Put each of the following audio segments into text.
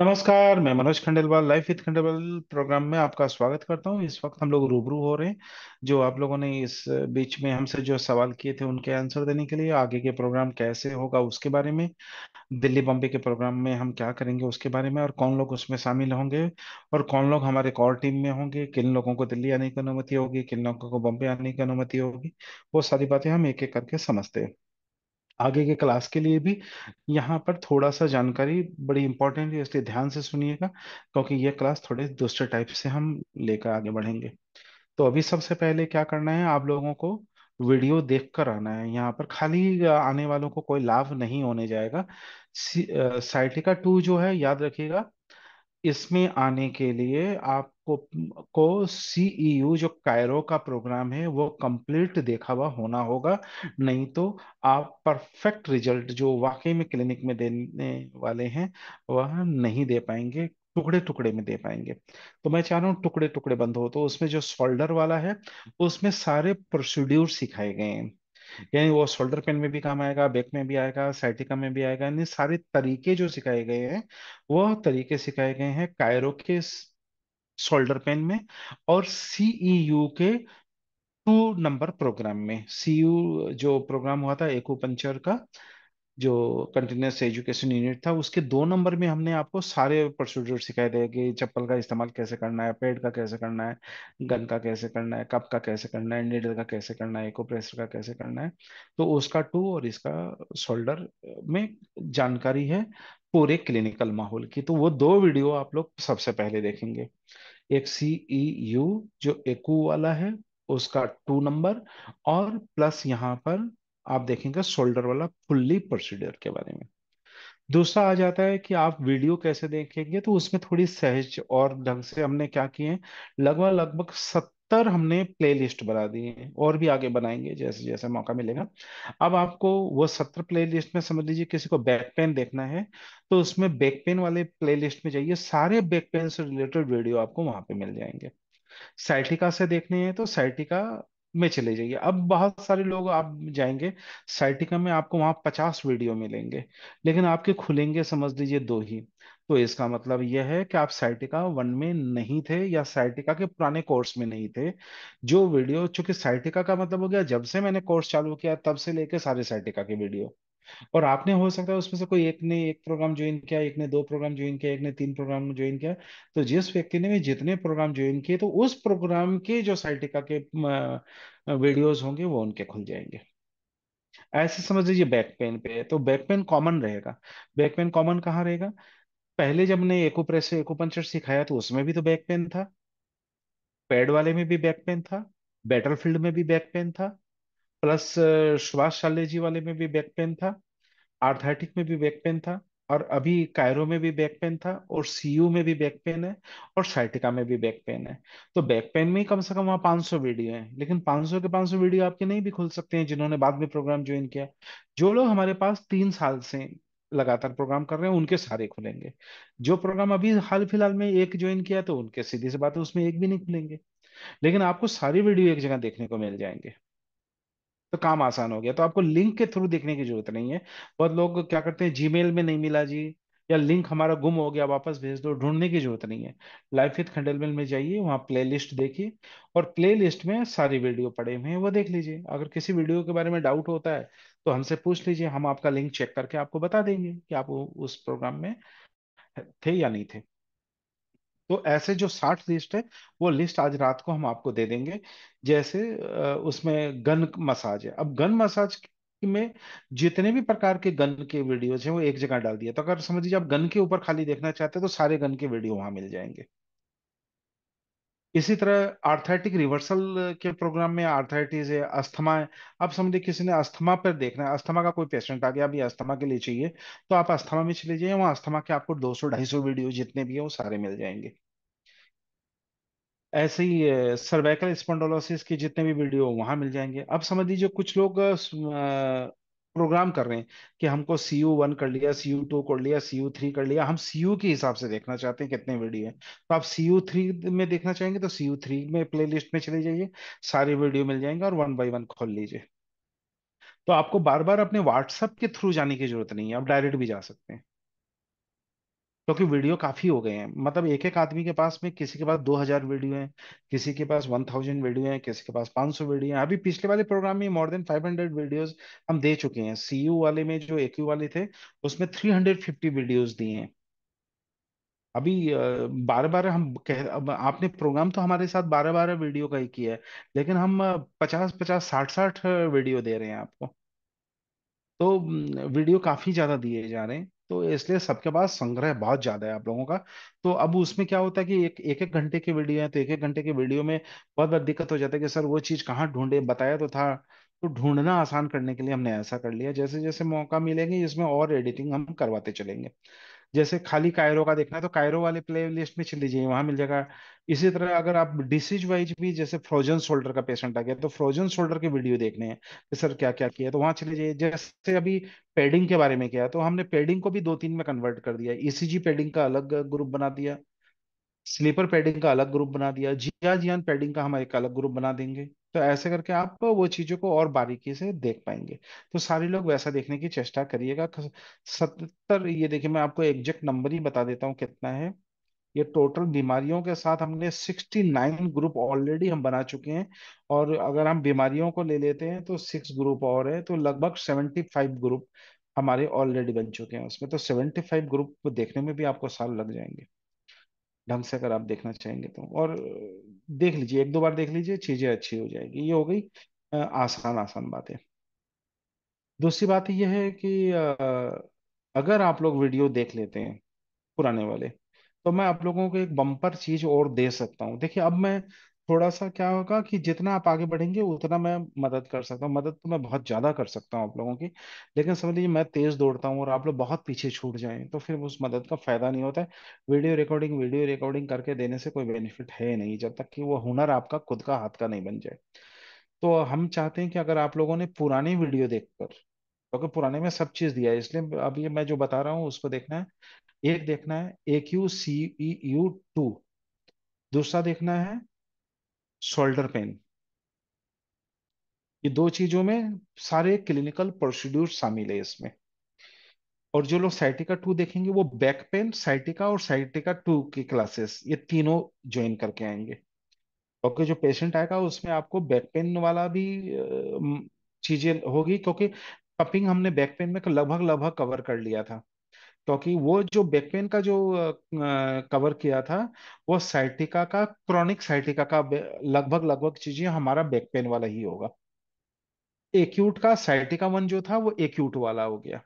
नमस्कार मैं Manoj Khandelwal life with Khandelwal programme में आपका स्वागत करता हूँ इस वक्त हम लोग रूबरू हो रहे हैं जो आप लोगों ने इस बीच में हमसे जो सवाल किए थे उनके आंसर देने के लिए आगे के प्रोग्राम कैसे होगा उसके बारे में दिल्ली बॉम्बे के प्रोग्राम में हम क्या करेंगे उसके बारे में और कौन लोग उसमें शामिल होंगे और कौन लोग हमारे कॉर टीम में होंगे किन लोगों को दिल्ली आने की अनुमति होगी किन लोगों को बॉम्बे आने की अनुमति होगी वो सारी बातें हम एक एक करके समझते हैं आगे के क्लास के लिए भी यहाँ पर थोड़ा सा जानकारी बड़ी इंपॉर्टेंट है इसलिए ध्यान से सुनिएगा क्योंकि ये क्लास थोड़े दूसरे टाइप से हम लेकर आगे बढ़ेंगे तो अभी सबसे पहले क्या करना है आप लोगों को वीडियो देख कर आना है यहाँ पर खाली आने वालों को कोई लाभ नहीं होने जाएगा साइटिका टू जो है याद रखिएगा इसमें आने के लिए आपको को सीईयू e जो कायरो का प्रोग्राम है वो कंप्लीट देखा हुआ होना होगा नहीं तो आप परफेक्ट रिजल्ट जो वाकई में क्लिनिक में देने वाले हैं वह नहीं दे पाएंगे टुकड़े टुकड़े में दे पाएंगे तो मैं चाह रहा हूँ टुकड़े टुकड़े बंद हो तो उसमें जो सोल्डर वाला है उसमें सारे प्रोसीड्यूर सिखाए गए हैं यानी वो शोल्डर पेन में भी काम आएगा बैक में भी आएगा साइटिका में भी आएगा यानी सारे तरीके जो सिखाए गए हैं वो तरीके सिखाए गए हैं कायरो के शोल्डर पेन में और सीईयू e के टू नंबर प्रोग्राम में सीयू e जो प्रोग्राम हुआ था एक पंचर का जो कंटिन्यूस एजुकेशन यूनिट था उसके दो नंबर में हमने आपको सारे प्रोसीजर सिखाए थे कि चप्पल का इस्तेमाल कैसे करना है पेड़ का कैसे करना है गन का कैसे करना है कप का कैसे करना है नीडल का कैसे करना है प्रेशर का कैसे करना है तो उसका टू और इसका शोल्डर में जानकारी है पूरे क्लिनिकल माहौल की तो वो दो वीडियो आप लोग सबसे पहले देखेंगे एक सी यू e जो एकू वाला है उसका टू नंबर और प्लस यहाँ पर आप देखेंगे शोल्डर वाला फुल्ली प्रोसीडियर के बारे में दूसरा आ जाता है कि आप वीडियो कैसे देखेंगे तो उसमें थोड़ी सहज और ढंग से हमने क्या किए हैं लगभग लगभग सत्तर हमने प्लेलिस्ट बना दिए हैं और भी आगे बनाएंगे जैसे जैसे मौका मिलेगा अब आपको वो सत्तर प्लेलिस्ट में समझ लीजिए किसी को बैक पेन देखना है तो उसमें बैक पेन वाले प्ले में जाइए सारे बैक पेन से रिलेटेड वीडियो आपको वहां पे मिल जाएंगे साइटिका से देखने हैं तो साइटिका में चले जाइए अब बहुत सारे लोग आप जाएंगे साइटिका में आपको वहां पचास वीडियो मिलेंगे लेकिन आपके खुलेंगे समझ लीजिए दो ही तो इसका मतलब यह है कि आप साइटिका वन में नहीं थे या साइटिका के पुराने कोर्स में नहीं थे जो वीडियो चूंकि साइटिका का मतलब हो गया जब से मैंने कोर्स चालू किया तब से लेके सारे साइटिका के वीडियो और आपने हो सकता है उसमें से कोई एक ने एक प्रोग्राम ज्वाइन किया एक ने दो प्रोग्राम ज्वाइन किया एक ने तीन प्रोग्राम ज्वाइन किया तो जिस व्यक्ति ने भी जितने प्रोग्राम ज्वाइन किए तो उस प्रोग्राम के जो साइटिका के वीडियोज होंगे वो उनके खुल जाएंगे ऐसे समझ लीजिए बैक पेन पे तो बैक पेन कॉमन रहेगा बैक पेन कॉमन कहाँ रहेगा पहले जब ने एको प्रेस एको पंचर सिखाया तो उसमें भी तो बैक पेन था पैड वाले में भी बैक पेन था बैटलफील्ड में भी बैक पेन था प्लस सुभाष श्वासशाल्य जी वाले में भी बैक पेन था आर्थेटिक में भी बैक पेन था और अभी कायरो में भी बैक पेन था और सीयू में भी बैक पेन है और साइटिका में भी बैक पेन है तो बैक पेन में ही कम से कम वहाँ सौ वीडियो है लेकिन सौ के सौ वीडियो आपके नहीं भी खुल सकते हैं जिन्होंने बाद में प्रोग्राम ज्वाइन किया जो लोग हमारे पास तीन साल से लगातार प्रोग्राम कर रहे हैं उनके सारे खुलेंगे जो प्रोग्राम अभी हाल फिलहाल में एक ज्वाइन किया तो उनके सीधी से बात है उसमें एक भी नहीं खुलेंगे लेकिन आपको सारी वीडियो एक जगह देखने को मिल जाएंगे तो काम आसान हो गया तो आपको लिंक के थ्रू देखने की जरूरत नहीं है बहुत लोग क्या करते हैं जीमेल में नहीं मिला जी या लिंक हमारा गुम हो गया वापस भेज दो ढूंढने की जरूरत नहीं है लाइफ विद खंडेलवेल में जाइए वहाँ प्लेलिस्ट देखिए और प्लेलिस्ट में सारी वीडियो पड़े हुए हैं वो देख लीजिए अगर किसी वीडियो के बारे में डाउट होता है तो हमसे पूछ लीजिए हम आपका लिंक चेक करके आपको बता देंगे कि आप उस प्रोग्राम में थे या नहीं थे तो ऐसे जो साठ लिस्ट है वो लिस्ट आज रात को हम आपको दे देंगे जैसे उसमें गन मसाज है अब गन मसाज में जितने भी प्रकार के गन के वीडियोज हैं वो एक जगह डाल दिया तो अगर समझ लीजिए आप गन के ऊपर खाली देखना चाहते हैं तो सारे गन के वीडियो वहां मिल जाएंगे इसी तरह आर्थराइटिक रिवर्सल के प्रोग्राम में आर्थराइटिस है अस्थमा है अब समझिए किसी ने अस्थमा पर देखना है अस्थमा का कोई पेशेंट आ गया अभी अस्थमा के लिए चाहिए तो आप अस्थमा में चले जाइए वहाँ अस्थमा के आपको 200 250 वीडियो जितने भी है वो सारे मिल जाएंगे ऐसे ही सर्वाइकल स्पोंडोलोसिस के जितने भी वीडियो वहाँ मिल जाएंगे अब समझ लीजिए कुछ लोग प्रोग्राम कर रहे हैं कि हमको सी यू वन कर लिया सी यू टू कर लिया सी यू थ्री कर लिया हम सी यू के हिसाब से देखना चाहते हैं कितने वीडियो हैं तो आप सी यू थ्री में देखना चाहेंगे तो सी यू थ्री में प्ले लिस्ट में चले जाइए सारे वीडियो मिल जाएंगे और वन बाई वन खोल लीजिए तो आपको बार बार अपने व्हाट्सएप के थ्रू जाने की जरूरत नहीं है आप डायरेक्ट भी जा सकते हैं क्योंकि वीडियो काफी हो गए हैं मतलब एक एक आदमी के पास में किसी के पास दो हजार वीडियो हैं किसी के पास वन थाउजेंड वीडियो हैं किसी के पास पांच सौ वीडियो हैं अभी पिछले वाले प्रोग्राम में more than five hundred videos हम दे चुके हैं सीयू वाले में जो यू वाले थे उसमें थ्री हंड्रेड फिफ्टी वीडियोज दिए हैं अभी बारह बार हम कह आपने प्रोग्राम तो हमारे साथ बारह बारह वीडियो का ही किया है लेकिन हम पचास पचास साठ साठ वीडियो दे रहे हैं आपको तो वीडियो काफी ज्यादा दिए जा रहे हैं तो इसलिए सबके पास संग्रह बहुत ज्यादा है आप लोगों का तो अब उसमें क्या होता है कि एक एक एक घंटे की वीडियो है तो एक एक घंटे की वीडियो में बहुत बहुत दिक्कत हो जाता है कि सर वो चीज कहाँ ढूंढे बताया तो था तो ढूंढना आसान करने के लिए हमने ऐसा कर लिया जैसे जैसे मौका मिलेंगे इसमें और एडिटिंग हम करवाते चलेंगे जैसे खाली कायरो का देखना है तो कायरो वाले प्ले लिस्ट में चली जाइए वहां मिल जाएगा इसी तरह अगर आप डिसीज वाइज भी जैसे फ्रोजन शोल्डर का पेशेंट आ गया तो फ्रोजन शोल्डर के वीडियो देखने हैं सर क्या क्या किया तो वहां चले जाइए जैसे अभी पेडिंग के बारे में किया तो हमने पेडिंग को भी दो तीन में कन्वर्ट कर दिया ईसीजी e पेडिंग का अलग ग्रुप बना दिया स्लीपर पेडिंग का अलग ग्रुप बना दिया जिया जियान पेडिंग का हम एक अलग ग्रुप बना देंगे तो ऐसे करके आप वो चीजों को और बारीकी से देख पाएंगे तो सारे लोग वैसा देखने की चेष्टा करिएगा सत्तर ये देखिए मैं आपको एग्जैक्ट नंबर ही बता देता हूँ कितना है ये टोटल बीमारियों के साथ हमने 69 ग्रुप ऑलरेडी हम बना चुके हैं और अगर हम बीमारियों को ले लेते हैं तो सिक्स ग्रुप और है तो लगभग 75 ग्रुप हमारे ऑलरेडी बन चुके हैं उसमें तो 75 ग्रुप देखने में भी आपको साल लग जाएंगे ढंग से अगर आप देखना चाहेंगे तो और देख लीजिए एक दो बार देख लीजिए चीजें अच्छी हो जाएगी ये हो गई आसान आसान बातें दूसरी बात यह है कि अगर आप लोग वीडियो देख लेते हैं पुराने वाले तो मैं आप लोगों को एक बम्पर चीज और दे सकता हूँ देखिए अब मैं थोड़ा सा क्या होगा कि जितना आप आगे बढ़ेंगे उतना मैं मदद कर सकता हूँ मदद तो मैं बहुत ज्यादा कर सकता हूँ आप लोगों की लेकिन समझ लीजिए मैं तेज दौड़ता हूँ और आप लोग बहुत पीछे छूट जाएं तो फिर उस मदद का फायदा नहीं होता है वीडियो रिकॉर्डिंग वीडियो रिकॉर्डिंग करके देने से कोई बेनिफिट है नहीं जब तक कि वो हुनर आपका खुद का हाथ का नहीं बन जाए तो हम चाहते हैं कि अगर आप लोगों ने पुरानी वीडियो देखकर क्योंकि तो पुराने में सब चीज दिया है इसलिए अब ये मैं जो बता रहा हूँ उसको देखना है एक देखना है A Q C E U two दूसरा देखना है शोल्डर पेन ये दो चीजों में सारे क्लिनिकल प्रोसीड्यूर शामिल है इसमें और जो लोग साइटिका टू देखेंगे वो बैक पेन साइटिका और साइटिका टू की क्लासेस ये तीनों ज्वाइन करके आएंगे ओके जो पेशेंट आएगा उसमें आपको बैक पेन वाला भी चीजें होगी क्योंकि पपिंग हमने बैक पेन में लगभग लगभग कवर कर लिया था क्योंकि वो जो बैक पेन का जो कवर किया था वो साइटिका का क्रॉनिक साइटिका का लगभग लगभग चीजें हमारा बैक पेन वाला ही होगा एक्यूट का साइटिका वन जो था वो एक्यूट वाला हो गया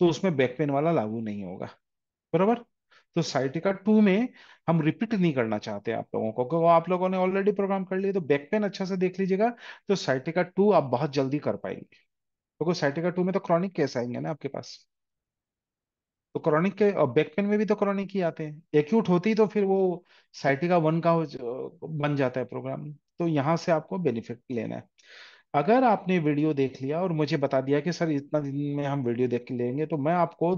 तो उसमें बैक पेन वाला लागू नहीं होगा बराबर तो साइटिका टू में हम रिपीट नहीं करना चाहते आप लोगों को क्योंकि आप लोगों ने ऑलरेडी प्रोग्राम कर लिया तो बैक पेन अच्छा से देख लीजिएगा तो साइटिका टू आप बहुत जल्दी कर पाएंगे क्योंकि साइटिका टू में तो क्रॉनिक केस आएंगे ना आपके पास तो क्रॉनिक के और बैक पेन में भी तो क्रॉनिक ही आते हैं एक्यूट होती तो फिर वो साइटिका वन का बन जाता है प्रोग्राम तो यहाँ से आपको बेनिफिट लेना है अगर आपने वीडियो देख लिया और मुझे बता दिया कि सर इतना दिन में हम वीडियो देख के लेंगे तो मैं आपको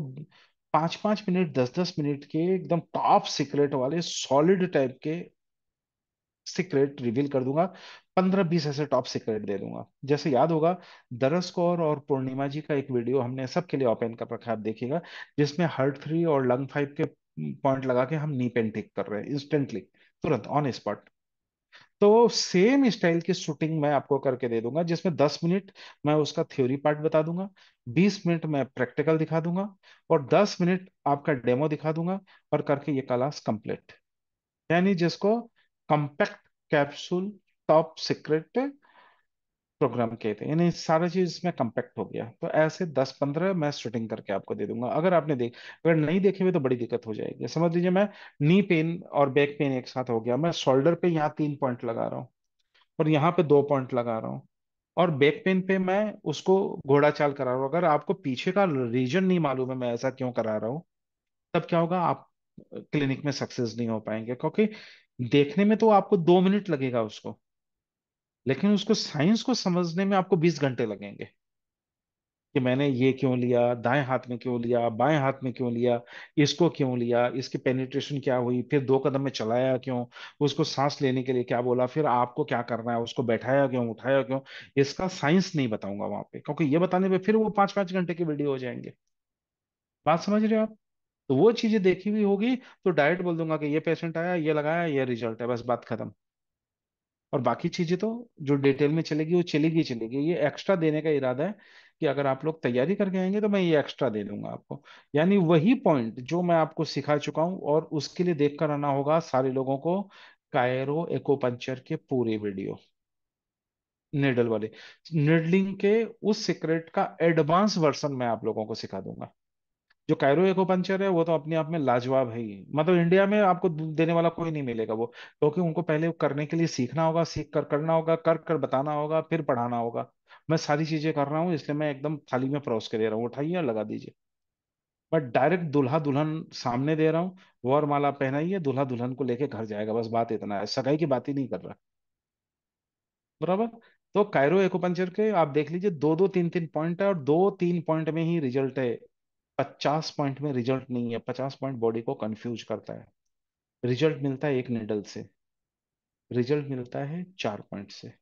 पांच पांच मिनट दस दस मिनट के एकदम टॉप सीक्रेट वाले सॉलिड टाइप के सीक्रेट रिवील कर दूंगा पंद्रह बीस ऐसे टॉप सीक्रेट दे दूंगा जैसे याद होगा दरस कौर और पूर्णिमा जी का एक वीडियो हमने सबके लिए ओपन कर रखा आप देखिएगा जिसमें हर्ट थ्री और लंग फाइव के पॉइंट लगा के हम नी पेन ठीक कर रहे हैं इंस्टेंटली तुरंत ऑन स्पॉट तो सेम स्टाइल की शूटिंग मैं आपको करके दे दूंगा जिसमें 10 मिनट मैं उसका थ्योरी पार्ट बता दूंगा 20 मिनट मैं प्रैक्टिकल दिखा दूंगा और 10 मिनट आपका डेमो दिखा दूंगा और करके ये क्लास कंप्लीट यानी जिसको compact capsule top secret programme कहते थे यानी सारा चीज इसमें कम्पैक्ट हो गया तो ऐसे दस पंद्रह मैं शूटिंग करके आपको दे दूंगा अगर आपने देख अगर नहीं देखे हुए तो बड़ी दिक्कत हो जाएगी समझ लीजिए मैं नी पेन और बैक पेन एक साथ हो गया मैं शोल्डर पे यहाँ तीन पॉइंट लगा रहा हूँ और यहाँ पे दो पॉइंट लगा रहा हूँ और बैक पेन पे मैं उसको घोड़ा चाल करा रहा हूँ अगर आपको पीछे का रीजन नहीं मालूम है मैं ऐसा क्यों करा रहा हूँ तब क्या होगा आप क्लिनिक में सक्सेस नहीं हो पाएंगे क्योंकि देखने में तो आपको दो मिनट लगेगा उसको लेकिन उसको साइंस को समझने में आपको बीस घंटे लगेंगे कि मैंने ये क्यों लिया दाएं हाथ में क्यों लिया बाएं हाथ में क्यों लिया इसको क्यों लिया इसकी पेनिट्रेशन क्या हुई फिर दो कदम में चलाया क्यों उसको सांस लेने के लिए क्या बोला फिर आपको क्या करना है उसको बैठाया क्यों उठाया क्यों इसका साइंस नहीं बताऊंगा वहां पे क्योंकि ये बताने पर फिर वो पांच पांच घंटे की वीडियो हो जाएंगे बात समझ रहे हो आप तो वो चीजें देखी हुई होगी तो डायरेक्ट बोल दूंगा कि ये पेशेंट आया ये लगाया ये रिजल्ट है बस बात खत्म और बाकी चीजें तो जो डिटेल में चलेगी वो चलेगी चलेगी ये एक्स्ट्रा देने का इरादा है कि अगर आप लोग तैयारी करके आएंगे तो मैं ये एक्स्ट्रा दे दूंगा आपको यानी वही पॉइंट जो मैं आपको सिखा चुका हूं और उसके लिए देख कर आना होगा सारे लोगों को कायरो एकोपंचर के पूरे वीडियो निडल वाले निडलिंग के उस सीक्रेट का एडवांस वर्सन मैं आप लोगों को सिखा दूंगा जो कायरो पंचर है वो तो अपने आप में लाजवाब है ही मतलब इंडिया में आपको देने वाला कोई नहीं मिलेगा वो क्योंकि उनको पहले करने के लिए सीखना होगा सीख कर करना होगा कर कर बताना होगा फिर पढ़ाना होगा मैं सारी चीजें कर रहा हूँ इसलिए मैं एकदम थाली में परोस के दे रहा हूँ उठाइए और लगा दीजिए बट डायरेक्ट दुल्हा दुल्हन सामने दे रहा हूँ वॉर माला पहनाइए दुल्हा दुल्हन को लेके घर जाएगा बस बात इतना है सगाई की बात ही नहीं कर रहा बराबर तो कायरो एकोपंचर के आप देख लीजिए दो दो तीन तीन पॉइंट है और दो तीन पॉइंट में ही रिजल्ट है पचास पॉइंट में रिजल्ट नहीं है पचास पॉइंट बॉडी को कंफ्यूज करता है रिजल्ट मिलता है एक निडल से रिजल्ट मिलता है चार पॉइंट से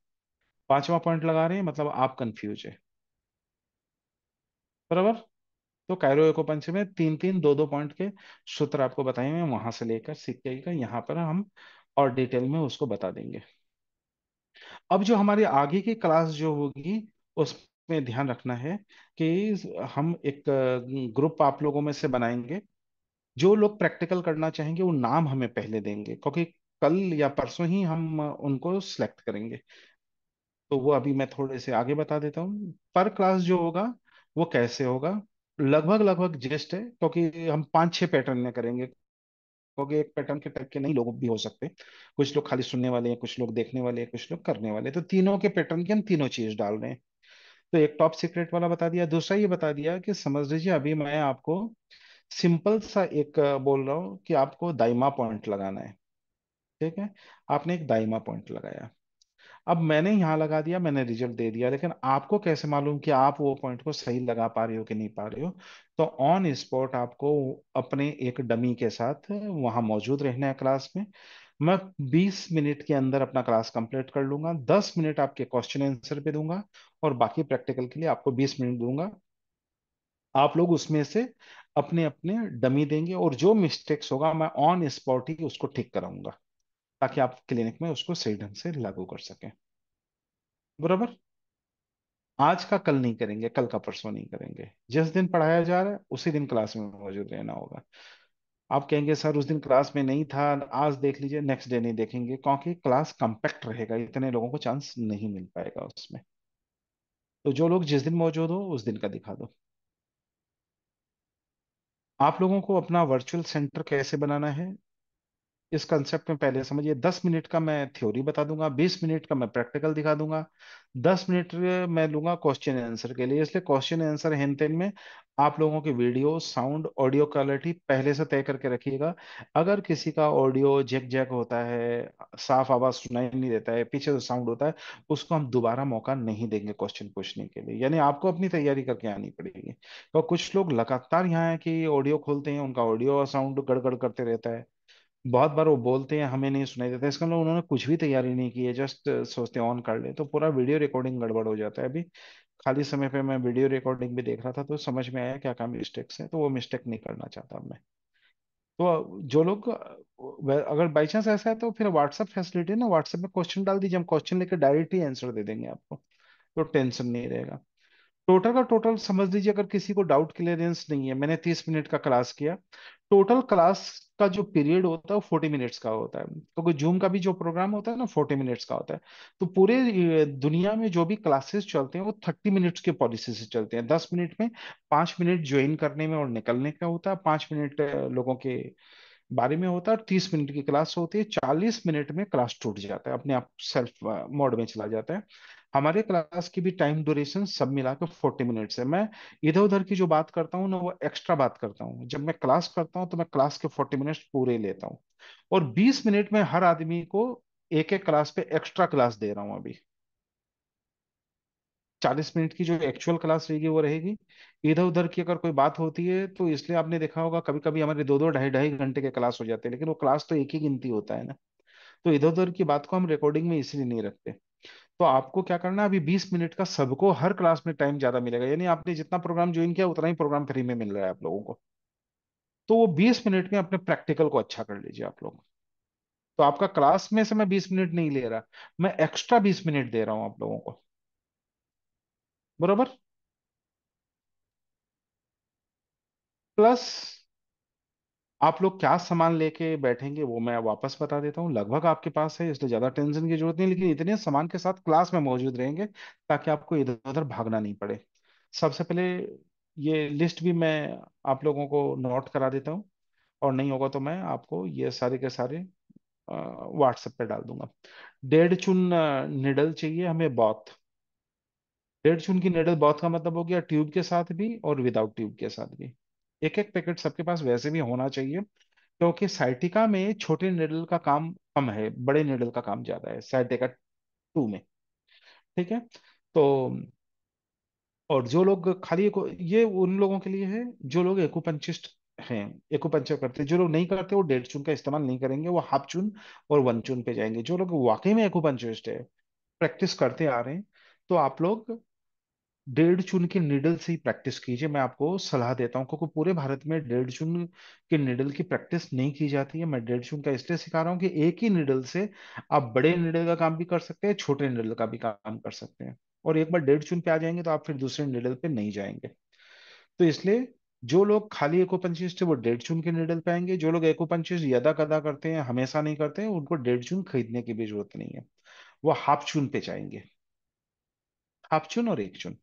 पांचवा पॉइंट लगा रहे हैं मतलब आप कंफ्यूज है बराबर तो कैरो एकोपंच में तीन तीन दो दो पॉइंट के सूत्र आपको बताए हुए वहां से लेकर सीख जाएगा यहाँ पर हम और डिटेल में उसको बता देंगे अब जो हमारी आगे की क्लास जो होगी उस में ध्यान रखना है कि हम एक ग्रुप आप लोगों में से बनाएंगे जो लोग प्रैक्टिकल करना चाहेंगे वो नाम हमें पहले देंगे क्योंकि कल या परसों ही हम उनको सिलेक्ट करेंगे तो वो अभी मैं थोड़े से आगे बता देता हूँ पर क्लास जो होगा वो कैसे होगा लगभग लगभग जेस्ट है क्योंकि हम पांच छह पैटर्न में करेंगे क्योंकि एक पैटर्न के टाइप के नहीं लोग भी हो सकते कुछ लोग खाली सुनने वाले हैं कुछ लोग देखने वाले हैं कुछ लोग करने वाले हैं तो तीनों के पैटर्न के हम तीनों चीज डाल रहे हैं तो एक टॉप सीक्रेट वाला बता दिया दूसरा ये बता दिया कि समझ लीजिए अभी मैं आपको सिंपल सा एक बोल रहा हूँ कि आपको दाइमा पॉइंट लगाना है ठीक है आपने एक दाइमा पॉइंट लगाया अब मैंने यहाँ लगा दिया मैंने रिजल्ट दे दिया लेकिन आपको कैसे मालूम कि आप वो पॉइंट को सही लगा पा रहे हो कि नहीं पा रहे हो तो ऑन स्पॉट आपको अपने एक डमी के साथ वहां मौजूद रहना है क्लास में मैं 20 मिनट के अंदर अपना क्लास कंप्लीट कर लूंगा 10 मिनट आपके क्वेश्चन आंसर पे दूंगा और बाकी प्रैक्टिकल के लिए आपको 20 मिनट दूंगा आप लोग उसमें से अपने अपने डमी देंगे और जो मिस्टेक्स होगा मैं ऑन स्पॉट ही उसको ठीक कराऊंगा ताकि आप क्लिनिक में उसको सही ढंग से लागू कर सकें बराबर आज का कल नहीं करेंगे कल का परसों नहीं करेंगे जिस दिन पढ़ाया जा रहा है उसी दिन क्लास में मौजूद रहना होगा आप कहेंगे सर उस दिन क्लास में नहीं था आज देख लीजिए नेक्स्ट डे नहीं देखेंगे क्योंकि क्लास कंपैक्ट रहेगा इतने लोगों को चांस नहीं मिल पाएगा उसमें तो जो लोग जिस दिन मौजूद हो उस दिन का दिखा दो आप लोगों को अपना वर्चुअल सेंटर कैसे बनाना है इस कंसेप्ट में पहले समझिए दस मिनट का मैं थ्योरी बता दूंगा बीस मिनट का मैं प्रैक्टिकल दिखा दूंगा दस मिनट मैं लूंगा क्वेश्चन आंसर के लिए इसलिए क्वेश्चन आंसर तेन में आप लोगों की वीडियो साउंड ऑडियो क्वालिटी पहले से तय करके रखिएगा अगर किसी का ऑडियो जैक जैक होता है साफ आवाज सुनाई नहीं देता है पीछे जो साउंड होता है उसको हम दोबारा मौका नहीं देंगे क्वेश्चन पूछने के लिए यानी आपको अपनी तैयारी करके आनी पड़ेगी तो कुछ लोग लगातार यहाँ है कि ऑडियो खोलते हैं उनका ऑडियो और साउंड गड़गड़ करते रहता है बहुत बार वो बोलते हैं हमें नहीं सुनाई देता इसका मतलब उन्होंने कुछ भी तैयारी नहीं की है जस्ट सोचते ऑन कर ले तो पूरा वीडियो रिकॉर्डिंग गड़बड़ हो जाता है अभी खाली समय पे मैं वीडियो रिकॉर्डिंग भी देख रहा था तो समझ में आया क्या क्या मिस्टेक्स हैं तो वो मिस्टेक नहीं करना चाहता मैं तो जो लोग अगर बाई चांस ऐसा है तो फिर व्हाट्सएप फैसिलिटी ना व्हाट्सएप में क्वेश्चन डाल दीजिए हम क्वेश्चन लेकर डायरेक्ट ही आंसर दे देंगे आपको तो टेंशन नहीं रहेगा टोटल का टोटल समझ लीजिए अगर किसी को डाउट क्लियरेंस नहीं है मैंने तीस मिनट का क्लास किया टोटल क्लास का जो पीरियड होता है वो फोर्टी मिनट्स का होता है क्योंकि तो जूम का भी जो प्रोग्राम होता है ना फोर्टी मिनट्स का होता है तो पूरे दुनिया में जो भी क्लासेस चलते हैं वो थर्टी मिनट्स के पॉलिसी से चलते हैं दस मिनट में पांच मिनट ज्वाइन करने में और निकलने का होता है पांच मिनट लोगों के बारे में होता है और तीस मिनट की क्लास होती है चालीस मिनट में क्लास टूट जाता है अपने आप सेल्फ मोड में चला जाता है हमारे क्लास की भी टाइम ड्यूरेशन सब मिला के फोर्टी मिनट्स है मैं इधर उधर की जो बात करता हूँ ना वो एक्स्ट्रा बात करता हूँ जब मैं क्लास करता हूँ तो मैं क्लास के फोर्टी मिनट्स पूरे लेता हूँ और बीस मिनट में हर आदमी को एक एक क्लास पे एक्स्ट्रा क्लास दे रहा हूँ अभी चालीस मिनट की जो एक्चुअल क्लास रहेगी वो रहेगी इधर उधर की अगर कोई बात होती है तो इसलिए आपने देखा होगा कभी कभी हमारे दो दो ढाई ढाई घंटे के क्लास हो जाते हैं लेकिन वो क्लास तो एक ही गिनती होता है ना तो इधर उधर की बात को हम रिकॉर्डिंग में इसलिए नहीं रखते तो आपको क्या करना है अभी बीस मिनट का सबको हर क्लास में टाइम ज्यादा मिलेगा यानी आपने जितना प्रोग्राम ज्वाइन किया उतना ही प्रोग्राम फ्री में मिल रहा है आप लोगों को तो वो बीस मिनट में अपने प्रैक्टिकल को अच्छा कर लीजिए आप लोग तो आपका क्लास में से मैं बीस मिनट नहीं ले रहा मैं एक्स्ट्रा बीस मिनट दे रहा हूं आप लोगों को बराबर प्लस आप लोग क्या सामान लेके बैठेंगे वो मैं वापस बता देता हूँ लगभग आपके पास है इसलिए ज्यादा टेंशन की जरूरत नहीं लेकिन इतने सामान के साथ क्लास में मौजूद रहेंगे ताकि आपको इधर उधर भागना नहीं पड़े सबसे पहले ये लिस्ट भी मैं आप लोगों को नोट करा देता हूँ और नहीं होगा तो मैं आपको ये सारे के सारे व्हाट्सएप पे डाल दूंगा डेढ़ चुन निडल चाहिए हमें बॉथ डेढ़ चुन की निडल बॉथ का मतलब हो गया ट्यूब के साथ भी और विदाउट ट्यूब के साथ भी एक एक पैकेट सबके पास वैसे भी होना चाहिए क्योंकि साइटिका में छोटे निडल का काम कम है बड़े निडल का काम ज्यादा है साइटिका टू में ठीक है तो और जो लोग खाली एको ये उन लोगों के लिए है जो लोग एकुपंचिस्ट हैं एकुपंचर करते हैं जो लोग नहीं करते वो डेढ़ चून का इस्तेमाल नहीं करेंगे वो हाफ चून और वन चून पे जाएंगे जो लोग वाकई में एकुपंचिस्ट है प्रैक्टिस करते आ रहे हैं तो आप लोग डेढ़ चून के निडल से ही प्रैक्टिस कीजिए मैं आपको सलाह देता हूँ क्योंकि पूरे भारत में डेढ़ चून के निडल की प्रैक्टिस नहीं की जाती है मैं डेढ़ चून का इसलिए सिखा रहा हूँ कि एक ही निडल से आप बड़े निडल का काम भी कर सकते हैं छोटे निडल का भी काम कर सकते हैं और एक बार डेढ़ चून पे आ जाएंगे तो आप फिर दूसरे निडल पे नहीं जाएंगे तो इसलिए जो लोग खाली एकोपंचिस्ट थे वो डेढ़ चून के निडल पे आएंगे जो लोग एकोपंचिस्ट यदा कदा करते हैं हमेशा नहीं करते हैं उनको डेढ़ चून खरीदने की भी जरूरत नहीं है वो हाफ चून पे जाएंगे हाफ चून और एक चून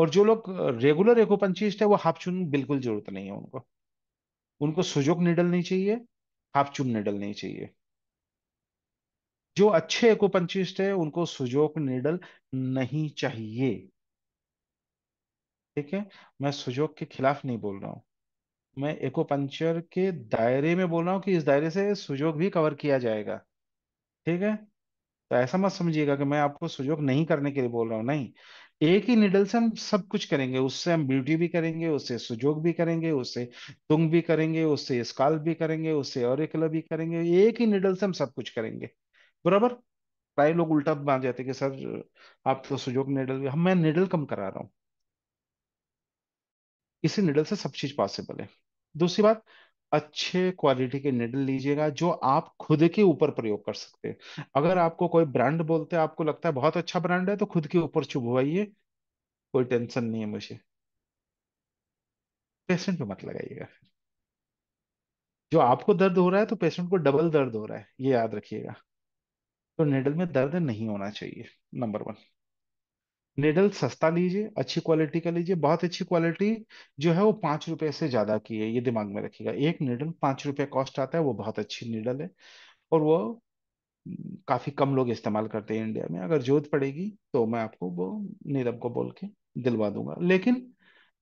और जो लोग रेगुलर एकोपंचिस्ट है वो हाफ चून बिल्कुल जरूरत नहीं है उनको उनको सुजोक निडल नहीं चाहिए हाफ चून निडल नहीं चाहिए जो अच्छे एकोपंचिस्ट है उनको सुजोक निडल नहीं चाहिए ठीक है मैं सुजोक के खिलाफ नहीं बोल रहा हूं मैं एकोपंचर के दायरे में बोल रहा हूं कि इस दायरे से सुजोक भी कवर किया जाएगा ठीक है तो ऐसा मत समझिएगा कि मैं आपको सुजोक नहीं करने के लिए बोल रहा हूँ नहीं एक ही निडल से हम सब कुछ करेंगे उससे हम ब्यूटी भी करेंगे उससे सुजोग भी करेंगे उससे तुंग भी करेंगे उससे स्काल भी करेंगे उससे ऑरिकुलर भी करेंगे एक ही निडल से हम सब कुछ करेंगे बराबर प्राय लोग उल्टा मान जाते हैं कि सर आप तो सुजोग निडल हम मैं निडल कम करा रहा हूं इसी निडल से सब चीज पॉसिबल है दूसरी बात अच्छे क्वालिटी के निडल लीजिएगा जो आप खुद के ऊपर प्रयोग कर सकते हैं अगर आपको कोई ब्रांड बोलते हैं आपको लगता है बहुत अच्छा ब्रांड है तो खुद के ऊपर चुभवाइए कोई टेंशन नहीं है मुझे पेशेंट पे मत लगाइएगा जो आपको दर्द हो रहा है तो पेशेंट को डबल दर्द हो रहा है ये याद रखिएगा तो निडल में दर्द नहीं होना चाहिए नंबर वन निडल सस्ता लीजिए अच्छी क्वालिटी का लीजिए बहुत अच्छी क्वालिटी जो है वो पांच रुपए से ज्यादा की है ये दिमाग में रखिएगा एक निडल पांच रुपए कॉस्ट आता है वो बहुत अच्छी निडल है और वो काफी कम लोग इस्तेमाल करते हैं इंडिया में अगर जरूरत पड़ेगी तो मैं आपको वो नीरब को बोल के दिलवा दूंगा लेकिन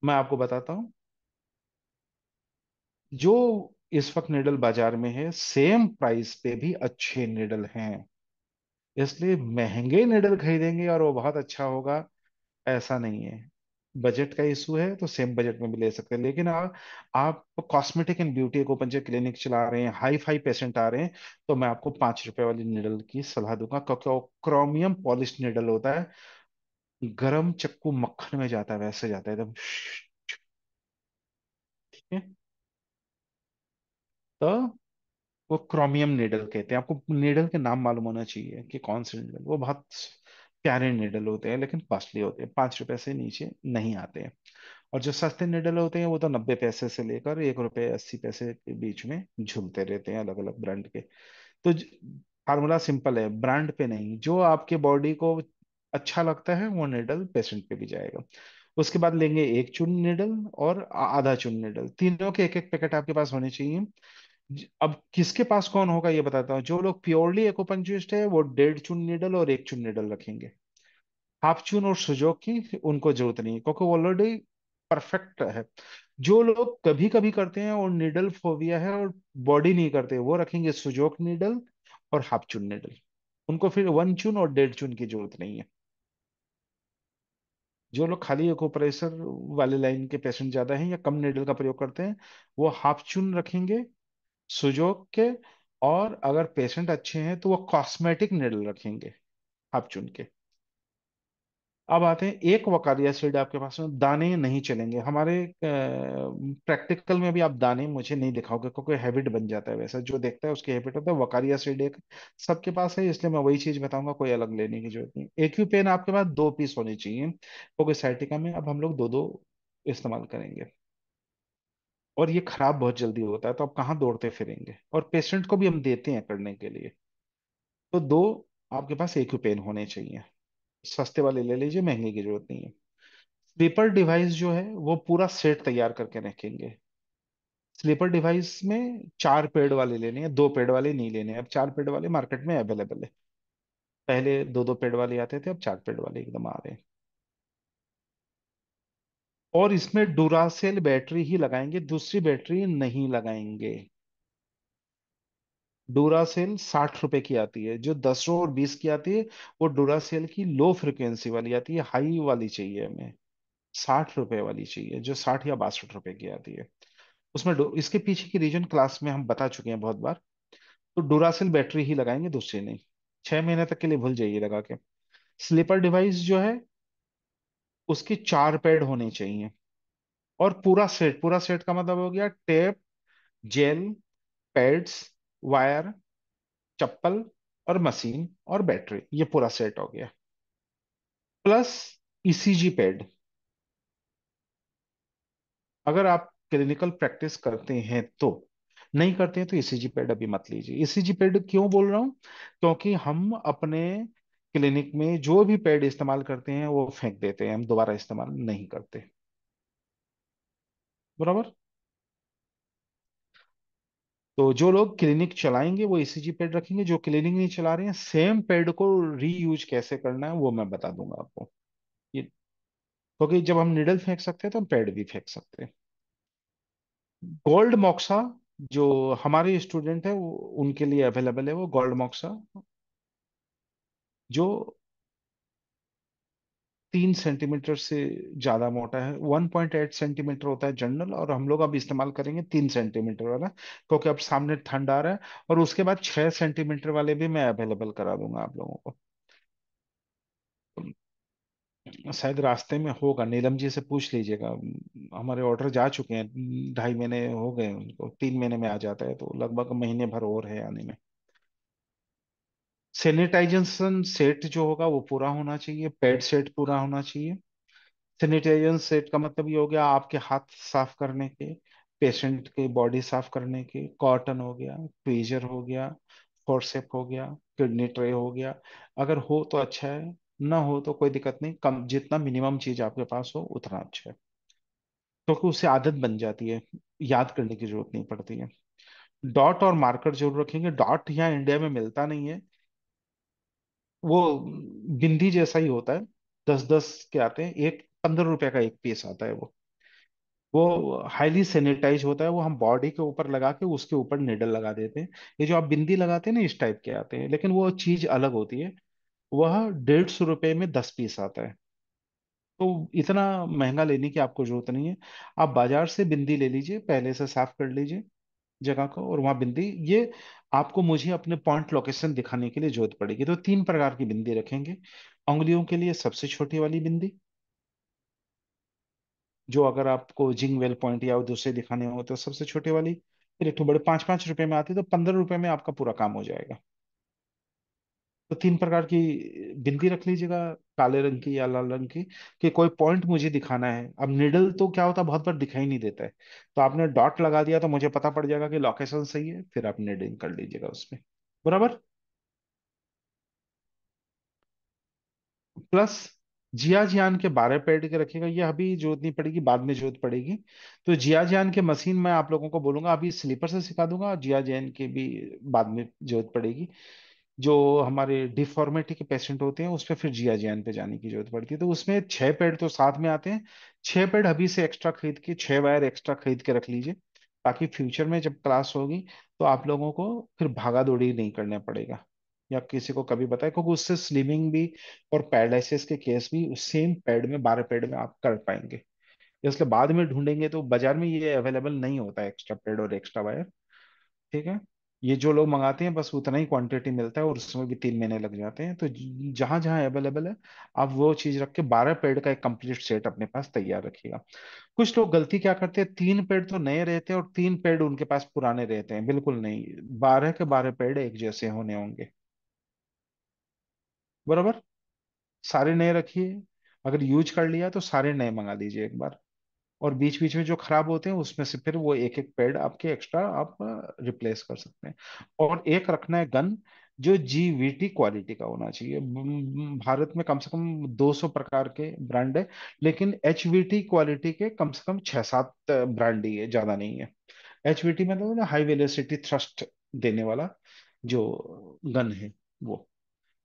मैं आपको बताता हूं जो इस वक्त निडल बाजार में है सेम प्राइस पे भी अच्छे निडल हैं इसलिए महंगे नीडल खरीदेंगे और वो बहुत अच्छा होगा ऐसा नहीं है बजट का इशू है तो सेम बजट में भी ले सकते हैं लेकिन आ, आप cosmetic and beauty acupuncture clinic चला रहे हैं हाई फाई पेशेंट आ रहे हैं तो मैं आपको पांच रुपए वाली निडल की सलाह दूंगा क्योंकि वो क्रोमियम पॉलिश निडल होता है गरम चक्कू मक्खन में जाता है वैसे जाता है एकदम ठीक है तो वो क्रोमियम नेडल कहते हैं आपको नेडल के नाम मालूम होना चाहिए कि कौन से नेडल वो बहुत प्यारे नेडल होते हैं लेकिन कॉस्टली होते हैं पांच रुपए से नीचे नहीं आते हैं और जो सस्ते नेडल होते हैं वो तो नब्बे पैसे से लेकर एक रुपए अस्सी पैसे के बीच में झूलते रहते हैं अलग अलग ब्रांड के तो फार्मूला सिंपल है ब्रांड पे नहीं जो आपके बॉडी को अच्छा लगता है वो निडल पेशेंट पे भी जाएगा उसके बाद लेंगे एक चुन नेडल और आधा चुन नेडल तीनों के एक एक पैकेट आपके पास होने चाहिए अब किसके पास कौन होगा ये बताता हूँ जो लोग प्योरली एकोपंचुइस्ट है वो डेढ़ चुन निडल और एक चुन निडल रखेंगे हाफ चुन और सुजोक की उनको जरूरत नहीं है क्योंकि वो ऑलरेडी परफेक्ट है जो लोग कभी कभी करते हैं और निडल फोविया है और बॉडी नहीं करते वो रखेंगे सुजोक निडल और हाफ चुन निडल उनको फिर वन चुन और डेढ़ चुन की जरूरत नहीं है जो लोग खाली एकोप्रेशर वाले लाइन के पेशेंट ज्यादा हैं या कम निडल का प्रयोग करते हैं वो हाफ चुन रखेंगे सुजोग के और अगर पेशेंट अच्छे हैं तो वो कॉस्मेटिक निडल रखेंगे आप चुन के अब आते हैं एक वकारिया सीड आपके पास में दाने नहीं चलेंगे हमारे प्रैक्टिकल में भी आप दाने मुझे नहीं दिखाओगे क्योंकि हैबिट बन जाता है वैसा जो देखता है उसकी हैबिट होता है वकारिया सीड एक सबके पास है इसलिए मैं वही चीज बताऊंगा कोई अलग लेने की जरूरत नहीं एक पेन आपके पास दो पीस होने चाहिए क्योंकि साइटिका में अब हम लोग दो दो इस्तेमाल करेंगे और ये खराब बहुत जल्दी होता है तो आप कहाँ दौड़ते फिरेंगे और पेशेंट को भी हम देते हैं करने के लिए तो दो आपके पास एक पेन होने चाहिए सस्ते वाले ले लीजिए महंगे की जरूरत नहीं है स्लीपर डिवाइस जो है वो पूरा सेट तैयार करके रखेंगे स्लीपर डिवाइस में चार पेड वाले लेने हैं दो पेड वाले नहीं लेने अब चार पेड वाले मार्केट में अवेलेबल है पहले दो दो पेड वाले आते थे अब चार पेड वाले एकदम आ रहे हैं और इसमें डुरासेल बैटरी ही लगाएंगे दूसरी बैटरी नहीं लगाएंगे डुरासेल साठ रुपए की आती है जो दस और बीस की आती है वो डुरासेल की लो फ्रिक्वेंसी वाली आती है हाई वाली चाहिए हमें साठ रुपए वाली चाहिए जो साठ या बासठ रुपए की आती है उसमें इसके पीछे की रीजन क्लास में हम बता चुके हैं बहुत बार तो डुरासेल बैटरी ही लगाएंगे दूसरी नहीं छह महीने तक के लिए भूल जाइए लगा के स्लीपर डिवाइस जो है उसके चार पैड होने चाहिए और पूरा सेट पूरा सेट का मतलब हो गया टेप जेल पैड्स वायर चप्पल और मशीन और बैटरी ये पूरा सेट हो गया प्लस ईसीजी e पैड अगर आप क्लिनिकल प्रैक्टिस करते हैं तो नहीं करते हैं तो ईसीजी e पैड अभी मत लीजिए ईसीजी e पैड क्यों बोल रहा हूं क्योंकि हम अपने क्लिनिक में जो भी पैड इस्तेमाल करते हैं वो फेंक देते हैं हम दोबारा इस्तेमाल नहीं करते बराबर तो जो लोग क्लिनिक चलाएंगे वो ईसीजी e पैड रखेंगे जो क्लिनिक नहीं चला रहे हैं सेम पैड को रीयूज कैसे करना है वो मैं बता दूंगा आपको ये क्योंकि तो जब हम निडल फेंक सकते हैं तो हम पैड भी फेंक सकते हैं गोल्ड मॉक्सा जो हमारे स्टूडेंट है वो उनके लिए अवेलेबल है वो गोल्ड मॉक्सा जो तीन सेंटीमीटर से ज्यादा मोटा है वन पॉइंट एट सेंटीमीटर होता है जनरल और हम लोग अब इस्तेमाल करेंगे तीन सेंटीमीटर वाला क्योंकि अब सामने ठंड आ रहा है और उसके बाद छह सेंटीमीटर वाले भी मैं अवेलेबल करा दूंगा आप लोगों को शायद रास्ते में होगा नीलम जी से पूछ लीजिएगा हमारे ऑर्डर जा चुके हैं ढाई महीने हो गए उनको तीन महीने में आ जाता है तो लगभग महीने भर और है आने में सेनेटाइजेशन सेट जो होगा वो पूरा होना चाहिए पैड सेट पूरा होना चाहिए सैनिटाइजेशन सेट का मतलब ये हो गया आपके हाथ साफ करने के पेशेंट के बॉडी साफ करने के कॉटन हो गया ट्वीजर हो गया फोरसेप हो गया किडनी ट्रे हो गया अगर हो तो अच्छा है ना हो तो कोई दिक्कत नहीं कम जितना मिनिमम चीज आपके पास हो उतना अच्छा है क्योंकि तो उससे आदत बन जाती है याद करने की जरूरत नहीं पड़ती है डॉट और मार्कर जरूर रखेंगे डॉट यहाँ इंडिया में मिलता नहीं है वो बिंदी जैसा ही होता है दस दस के आते हैं एक पंद्रह रुपए का एक पीस आता है वो वो हाईली सैनिटाइज होता है वो हम बॉडी के ऊपर लगा के उसके ऊपर निडल लगा देते हैं ये जो आप बिंदी लगाते हैं ना इस टाइप के आते हैं लेकिन वो चीज अलग होती है वह डेढ़ सौ रुपये में दस पीस आता है तो इतना महंगा लेने की आपको जरूरत नहीं है आप बाजार से बिंदी ले लीजिए पहले से साफ कर लीजिए जगह को और वहां बिंदी ये आपको मुझे अपने पॉइंट लोकेशन दिखाने के लिए जरूरत पड़ेगी तो तीन प्रकार की बिंदी रखेंगे उंगलियों के लिए सबसे छोटी वाली बिंदी जो अगर आपको जिंग वेल पॉइंट या दूसरे दिखाने हो तो सबसे छोटे वाली फिर एक बड़े पांच पांच रुपए में आती है तो पंद्रह रुपए में आपका पूरा काम हो जाएगा तो तीन प्रकार की बिंदी रख लीजिएगा काले रंग की या लाल रंग की कि कोई पॉइंट मुझे दिखाना है अब निडल तो क्या होता है बहुत बार दिखाई नहीं देता है तो आपने डॉट लगा दिया तो मुझे पता पड़ जाएगा कि लोकेशन सही है फिर आप निडिंग कर लीजिएगा उसमें बराबर प्लस जिया जियान के बारह पेड़ के रखिएगा ये अभी जरूरत नहीं पड़ेगी बाद में जरूरत पड़ेगी तो जिया जियान के मशीन मैं आप लोगों को बोलूंगा अभी स्लीपर से सिखा दूंगा और जिया जैन के भी बाद में जरूरत पड़ेगी जो हमारे डिफॉर्मेटी के पेशेंट होते हैं उस पर फिर जिया जैन पे जाने की जरूरत पड़ती है तो उसमें छह पेड तो साथ में आते हैं छह पेड अभी से एक्स्ट्रा खरीद के छह वायर एक्स्ट्रा खरीद के रख लीजिए ताकि फ्यूचर में जब क्लास होगी तो आप लोगों को फिर भागा दौड़ी नहीं करना पड़ेगा या किसी को कभी बताए क्योंकि उससे स्लिमिंग भी और पैरालिसिस के केस भी सेम पैड में बारह पैड में आप कर पाएंगे इसलिए बाद में ढूंढेंगे तो बाजार में ये अवेलेबल नहीं होता है एक्स्ट्रा पैड और एक्स्ट्रा वायर ठीक है ये जो लोग मंगाते हैं बस उतना ही क्वांटिटी मिलता है और उसमें भी तीन महीने लग जाते हैं तो जहां जहां अवेलेबल है आप वो चीज रख के बारह पेड़ का एक कंप्लीट सेट अपने पास तैयार रखिएगा कुछ लोग गलती क्या करते हैं तीन पेड़ तो नए रहते हैं और तीन पेड़ उनके पास पुराने रहते हैं बिल्कुल नहीं बारह के बारह पेड़ एक जैसे होने होंगे बराबर सारे नए रखिए अगर यूज कर लिया तो सारे नए मंगा दीजिए एक बार और बीच बीच में जो खराब होते हैं उसमें से फिर वो एक एक पेड़ आपके एक्स्ट्रा आप रिप्लेस कर सकते हैं और एक रखना है गन जो जीवीटी क्वालिटी का होना चाहिए भारत में कम से कम 200 प्रकार के ब्रांड है लेकिन एचवीटी क्वालिटी के कम से कम छह सात ब्रांड ही है ज्यादा नहीं है एचवीटी मतलब ना हाई वेलोसिटी थ्रस्ट देने वाला जो गन है वो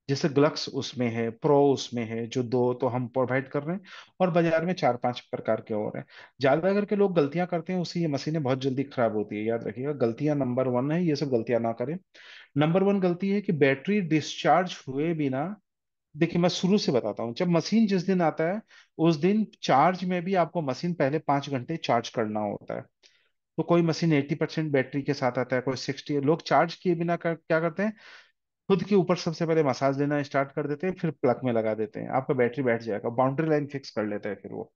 जैसे ग्लक्स उसमें है प्रो उसमें है जो दो तो हम प्रोवाइड कर रहे हैं और बाजार में चार पांच प्रकार के और हैं ज्यादा करके लोग गलतियां करते हैं उसी ये मशीनें बहुत जल्दी खराब होती है याद रखिएगा गलतियां नंबर वन है ये सब गलतियां ना करें नंबर वन गलती है कि बैटरी डिस्चार्ज हुए बिना देखिए मैं शुरू से बताता हूँ जब मशीन जिस दिन आता है उस दिन चार्ज में भी आपको मशीन पहले पांच घंटे चार्ज करना होता है तो कोई मशीन 80 परसेंट बैटरी के साथ आता है कोई सिक्सटी लोग चार्ज किए बिना कर, क्या करते हैं खुद के ऊपर सबसे पहले मसाज देना स्टार्ट कर देते हैं फिर प्लग में लगा देते हैं आपका बैटरी बैठ जाएगा बाउंड्री लाइन फिक्स कर लेते हैं फिर वो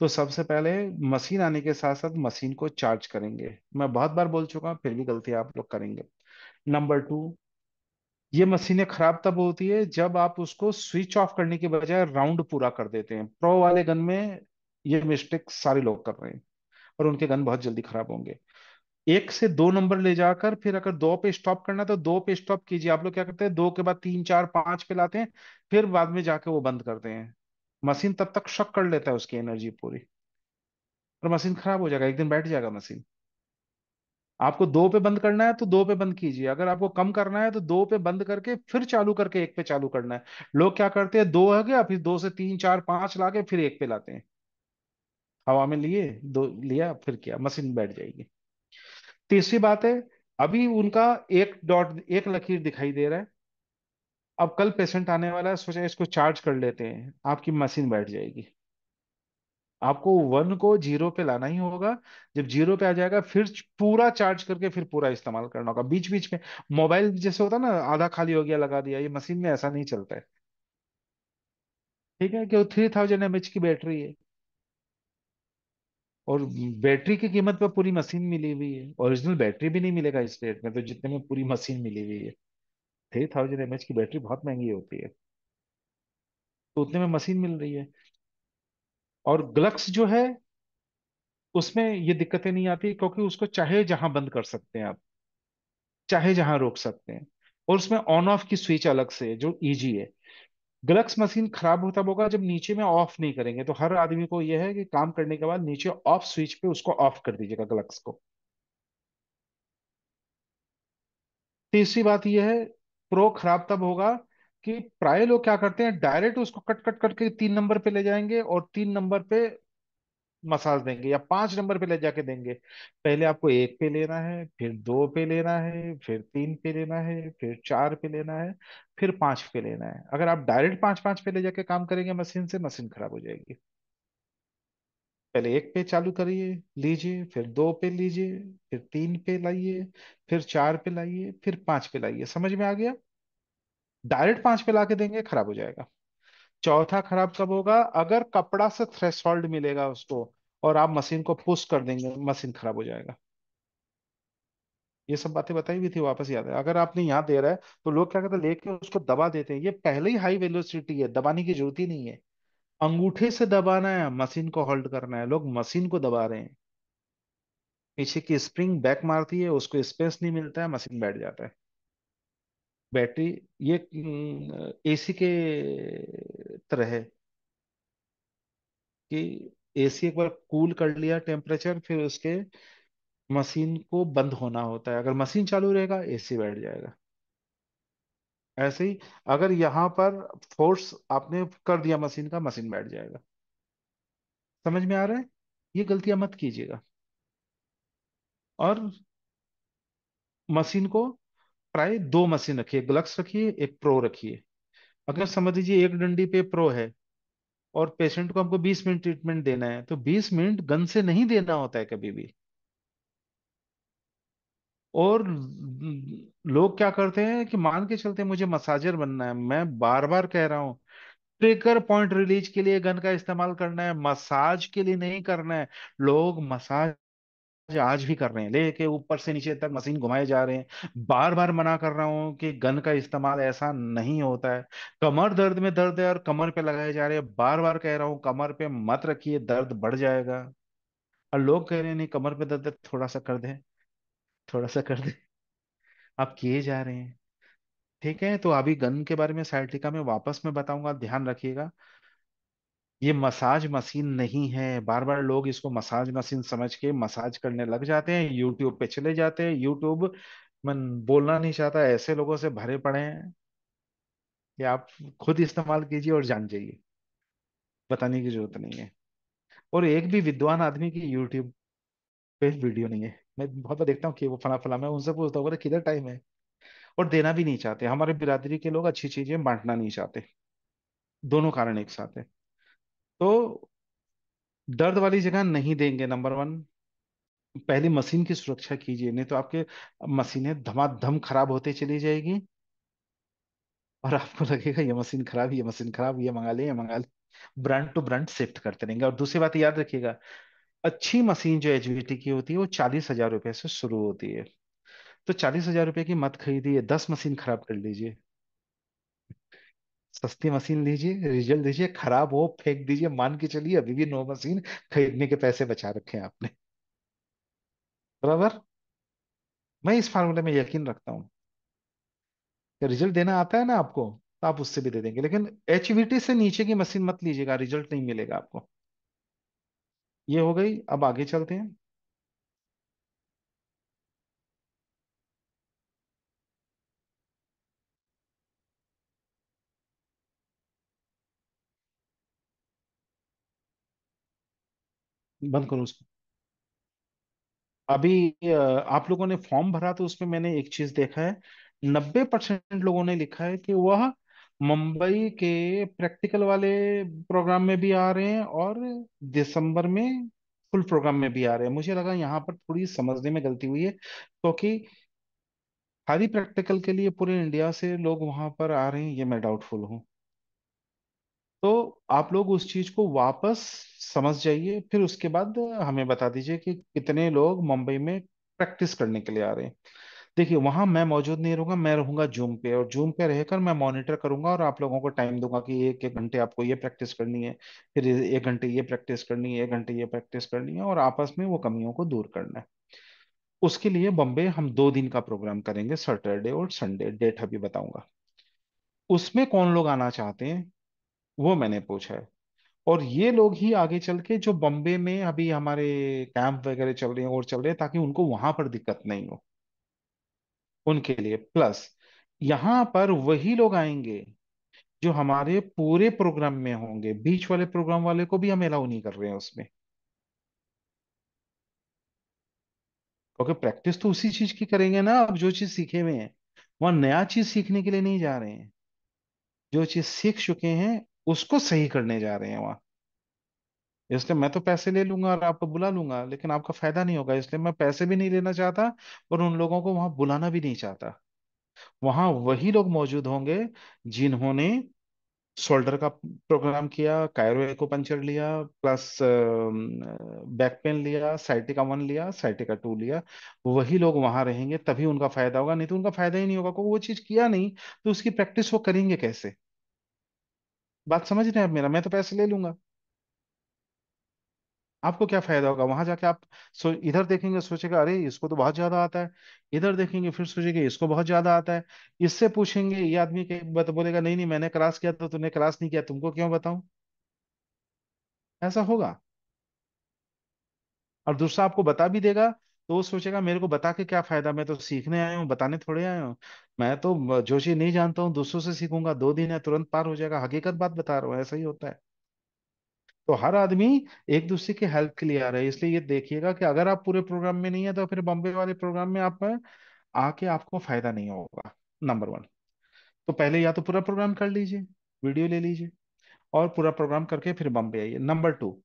तो सबसे पहले मशीन आने के साथ साथ मशीन को चार्ज करेंगे मैं बहुत बार बोल चुका हूँ फिर भी गलती आप लोग करेंगे नंबर टू ये मशीनें खराब तब होती है जब आप उसको स्विच ऑफ करने के बजाय राउंड पूरा कर देते हैं प्रो वाले गन में ये मिस्टेक सारे लोग कर रहे हैं और उनके गन बहुत जल्दी खराब होंगे एक से दो नंबर ले जाकर फिर अगर दो पे स्टॉप करना है तो दो पे स्टॉप कीजिए आप लोग क्या करते हैं दो के बाद तीन चार पांच पे लाते हैं फिर बाद में जाके वो बंद करते हैं मशीन तब तक शक कर लेता है उसकी एनर्जी पूरी और मशीन खराब हो जाएगा एक दिन बैठ जाएगा मशीन आपको दो पे बंद करना है तो दो पे बंद कीजिए अगर आपको कम करना है तो दो पे बंद करके फिर चालू करके एक पे चालू करना है लोग क्या करते हैं दो है गया फिर दो से तीन चार पांच ला के फिर एक पे लाते हैं हवा में लिए दो लिया फिर क्या मशीन बैठ जाएगी तीसरी बात है अभी उनका एक डॉट एक लकीर दिखाई दे रहा है अब कल पेशेंट आने वाला है सोचा इसको चार्ज कर लेते हैं आपकी मशीन बैठ जाएगी आपको वन को जीरो पे लाना ही होगा जब जीरो पे आ जाएगा फिर पूरा चार्ज करके फिर पूरा इस्तेमाल करना होगा बीच बीच में मोबाइल जैसे होता है ना आधा खाली हो गया लगा दिया ये मशीन में ऐसा नहीं चलता है ठीक है कि वो थ्री थाउजेंड एम एच की बैटरी है और बैटरी की कीमत पर पूरी मशीन मिली हुई है ओरिजिनल बैटरी भी नहीं मिलेगा इस रेट में तो जितने में पूरी मशीन मिली हुई है थ्री थाउजेंड एम एच की बैटरी बहुत महंगी होती है तो उतने में मशीन मिल रही है और ग्लक्स जो है उसमें ये दिक्कतें नहीं आती क्योंकि उसको चाहे जहां बंद कर सकते हैं आप चाहे जहां रोक सकते हैं और उसमें ऑन ऑफ की स्विच अलग से है जो ईजी है ग्लक्स मशीन खराब होता होगा जब नीचे में ऑफ नहीं करेंगे तो हर आदमी को यह है कि काम करने के बाद नीचे ऑफ स्विच पे उसको ऑफ कर दीजिएगा ग्लक्स को तीसरी बात यह है प्रो खराब तब होगा कि प्राय लोग क्या करते हैं डायरेक्ट उसको कट कट करके तीन नंबर पे ले जाएंगे और तीन नंबर पे मसाज देंगे या पांच नंबर पे ले जाके देंगे पहले आपको एक पे लेना है फिर दो पे लेना है फिर तीन पे लेना है फिर चार पे लेना है फिर पांच पे लेना है अगर आप डायरेक्ट पांच पांच पे ले जाके काम करेंगे मशीन से मशीन खराब हो जाएगी पहले एक पे चालू करिए लीजिए फिर दो पे लीजिए फिर तीन पे लाइए फिर चार पे लाइए फिर पांच पे लाइए समझ में आ गया डायरेक्ट पांच पे ला के देंगे खराब हो जाएगा चौथा खराब कब होगा अगर कपड़ा से थ्रेशोल्ड मिलेगा उसको और आप मशीन को पुश कर देंगे मशीन खराब हो जाएगा ये सब बातें बताई हुई थी वापस याद है अगर आपने यहाँ दे रहा है तो लोग क्या करते हैं लेके उसको दबा देते हैं ये पहले ही हाई वेलोसिटी है दबाने की जरूरत ही नहीं है अंगूठे से दबाना है मशीन को होल्ड करना है लोग मशीन को दबा रहे हैं पीछे की स्प्रिंग बैक मारती है उसको स्पेस नहीं मिलता है मशीन बैठ जाता है बैटरी ये एसी के तरह है कि एसी एक बार कूल कर लिया टेम्परेचर फिर उसके मशीन को बंद होना होता है अगर मशीन चालू रहेगा एसी बैठ जाएगा ऐसे ही अगर यहां पर फोर्स आपने कर दिया मशीन का मशीन बैठ जाएगा समझ में आ रहा है ये गलतियां मत कीजिएगा और मशीन को प्राय दो मशीन रखिए ग्लक्स रखिए एक प्रो रखिए अगर समझ लीजिए एक डंडी पे प्रो है और पेशेंट को हमको 20 मिनट ट्रीटमेंट देना है तो 20 मिनट गन से नहीं देना होता है कभी भी और लोग क्या करते हैं कि मान के चलते मुझे मसाजर बनना है मैं बार बार कह रहा हूँ ट्रिकर पॉइंट रिलीज के लिए गन का इस्तेमाल करना है मसाज के लिए नहीं करना है लोग मसाज आज आज भी कर रहे हैं लेके ऊपर से नीचे तक मशीन घुमाए जा रहे हैं बार बार मना कर रहा हूँ कि गन का इस्तेमाल ऐसा नहीं होता है कमर दर्द में दर्द है और कमर पे लगाए जा रहे हैं बार बार कह रहा हूं कमर पे मत रखिए दर्द बढ़ जाएगा और लोग कह रहे हैं नहीं कमर पे दर्द है थोड़ा सा कर दे थोड़ा सा कर दे आप किए जा रहे हैं ठीक है तो अभी गन के बारे में साइटिका में वापस में बताऊंगा ध्यान रखिएगा ये मसाज मशीन नहीं है बार बार लोग इसको मसाज मशीन समझ के मसाज करने लग जाते हैं यूट्यूब पे चले जाते हैं यूट्यूब मन बोलना नहीं चाहता ऐसे लोगों से भरे पड़े हैं कि आप खुद इस्तेमाल कीजिए और जान जाइए बताने की जरूरत नहीं है और एक भी विद्वान आदमी की यूट्यूब पे वीडियो नहीं है मैं बहुत बार देखता हूँ कि वो फला फला मैं उनसे पूछता हूँ "अरे, किधर टाइम है और देना भी नहीं चाहते हमारे बिरादरी के लोग अच्छी चीजें बांटना नहीं चाहते दोनों कारण एक साथ है तो दर्द वाली जगह नहीं देंगे नंबर वन पहले मशीन की सुरक्षा कीजिए नहीं तो आपके मशीनें धमाधम खराब होते चली जाएगी और आपको लगेगा ये मशीन खराब ये मशीन खराब ये मंगा ले ये मंगा ले ब्रांड टू ब्रांड शिफ्ट करते रहेंगे और दूसरी बात याद रखिएगा अच्छी मशीन जो एचवीटी की होती है वो चालीस हजार रुपये से शुरू होती है तो चालीस हजार रुपये की मत खरीदिए दस मशीन खराब कर लीजिए सस्ती मशीन लीजिए रिजल्ट दीजिए खराब हो फेंक दीजिए मान के चलिए अभी भी नो मशीन खरीदने के पैसे बचा रखे हैं आपने बराबर मैं इस फार्मूले में यकीन रखता हूं रिजल्ट देना आता है ना आपको तो आप उससे भी दे देंगे लेकिन एचवीटी से नीचे की मशीन मत लीजिएगा रिजल्ट नहीं मिलेगा आपको ये हो गई अब आगे चलते हैं बंद करो उसको अभी आप लोगों ने फॉर्म भरा तो उसमें मैंने एक चीज देखा है नब्बे परसेंट लोगों ने लिखा है कि वह मुंबई के प्रैक्टिकल वाले प्रोग्राम में भी आ रहे हैं और दिसंबर में फुल प्रोग्राम में भी आ रहे हैं मुझे लगा यहाँ पर थोड़ी समझने में गलती हुई है क्योंकि खाली प्रैक्टिकल के लिए पूरे इंडिया से लोग वहां पर आ रहे हैं ये मैं डाउटफुल हूँ तो आप लोग उस चीज को वापस समझ जाइए फिर उसके बाद हमें बता दीजिए कि कितने लोग मुंबई में प्रैक्टिस करने के लिए आ रहे हैं देखिए वहां मैं मौजूद नहीं रहूंगा मैं रहूंगा जूम पे और जूम पे रहकर मैं मॉनिटर करूंगा और आप लोगों को टाइम दूंगा कि एक एक घंटे आपको ये प्रैक्टिस करनी है फिर एक घंटे ये प्रैक्टिस करनी है एक घंटे ये प्रैक्टिस करनी है और आपस में वो कमियों को दूर करना है उसके लिए बॉम्बे हम दो दिन का प्रोग्राम करेंगे सैटरडे और संडे डेट अभी बताऊंगा उसमें कौन लोग आना चाहते हैं वो मैंने पूछा है और ये लोग ही आगे चल के जो बॉम्बे में अभी हमारे कैंप वगैरह चल रहे हैं और चल रहे हैं ताकि उनको वहां पर दिक्कत नहीं हो उनके लिए प्लस यहाँ पर वही लोग आएंगे जो हमारे पूरे प्रोग्राम में होंगे बीच वाले प्रोग्राम वाले को भी हम अलाउ नहीं कर रहे हैं उसमें क्योंकि प्रैक्टिस तो उसी चीज की करेंगे ना अब जो चीज सीखे हुए हैं वहां नया चीज सीखने के लिए नहीं जा रहे हैं जो चीज सीख चुके हैं उसको सही करने जा रहे हैं वहां इसलिए मैं तो पैसे ले लूंगा और आपको बुला लूंगा लेकिन आपका फायदा नहीं होगा इसलिए मैं पैसे भी नहीं लेना चाहता और उन लोगों को वहां बुलाना भी नहीं चाहता वहां वही लोग मौजूद होंगे जिन्होंने शोल्डर का प्रोग्राम किया कायरो पंचर लिया प्लस बैक पेन लिया साइटिका वन लिया साइटिका टू लिया वही लोग वहां रहेंगे तभी उनका फायदा होगा नहीं तो उनका फायदा ही नहीं होगा को वो चीज किया नहीं तो उसकी प्रैक्टिस वो करेंगे कैसे बात समझ रहे हैं आप मेरा मैं तो पैसे ले लूंगा आपको क्या फायदा होगा वहां जाके आप सो इधर देखेंगे सोचेगा अरे इसको तो बहुत ज्यादा आता है इधर देखेंगे फिर सोचेंगे इसको बहुत ज्यादा आता है इससे पूछेंगे ये आदमी के बात बोलेगा नहीं नहीं मैंने क्लास किया तो तूने क्लास नहीं किया तुमको क्यों बताऊं ऐसा होगा और दूसरा आपको बता भी देगा तो वो सोचेगा मेरे को बता के क्या फायदा मैं तो सीखने आया हूँ बताने थोड़े आया हूँ मैं तो जोशी नहीं जानता हूँ दूसरों से सीखूंगा दो दिन है तुरंत पार हो जाएगा हकीकत बात बता रहा हूँ ऐसा ही होता है तो हर आदमी एक दूसरे की हेल्प के लिए आ रहा है इसलिए ये देखिएगा कि अगर आप पूरे प्रोग्राम में नहीं है तो फिर बॉम्बे वाले प्रोग्राम में आप आके आपको फायदा नहीं होगा नंबर वन तो पहले या तो पूरा प्रोग्राम कर लीजिए वीडियो ले लीजिए और पूरा प्रोग्राम करके फिर बॉम्बे आइए नंबर टू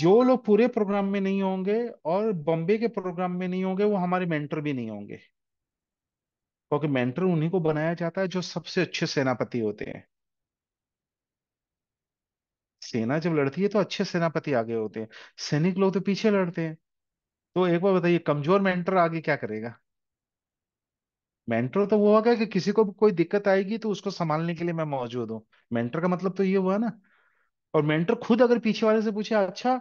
जो लोग पूरे प्रोग्राम में नहीं होंगे और बॉम्बे के प्रोग्राम में नहीं होंगे वो हमारे मेंटर भी नहीं होंगे क्योंकि मेंटर उन्हीं को बनाया जाता है जो सबसे अच्छे सेनापति होते हैं सेना जब लड़ती है तो अच्छे सेनापति आगे होते हैं सैनिक लोग तो पीछे लड़ते हैं तो एक बार बताइए कमजोर मेंटर आगे क्या करेगा मेंटर तो वो होगा कि किसी को भी कोई दिक्कत आएगी तो उसको संभालने के लिए मैं मौजूद हूँ मेंटर का मतलब तो ये हुआ ना और मेंटर खुद अगर पीछे वाले से पूछे अच्छा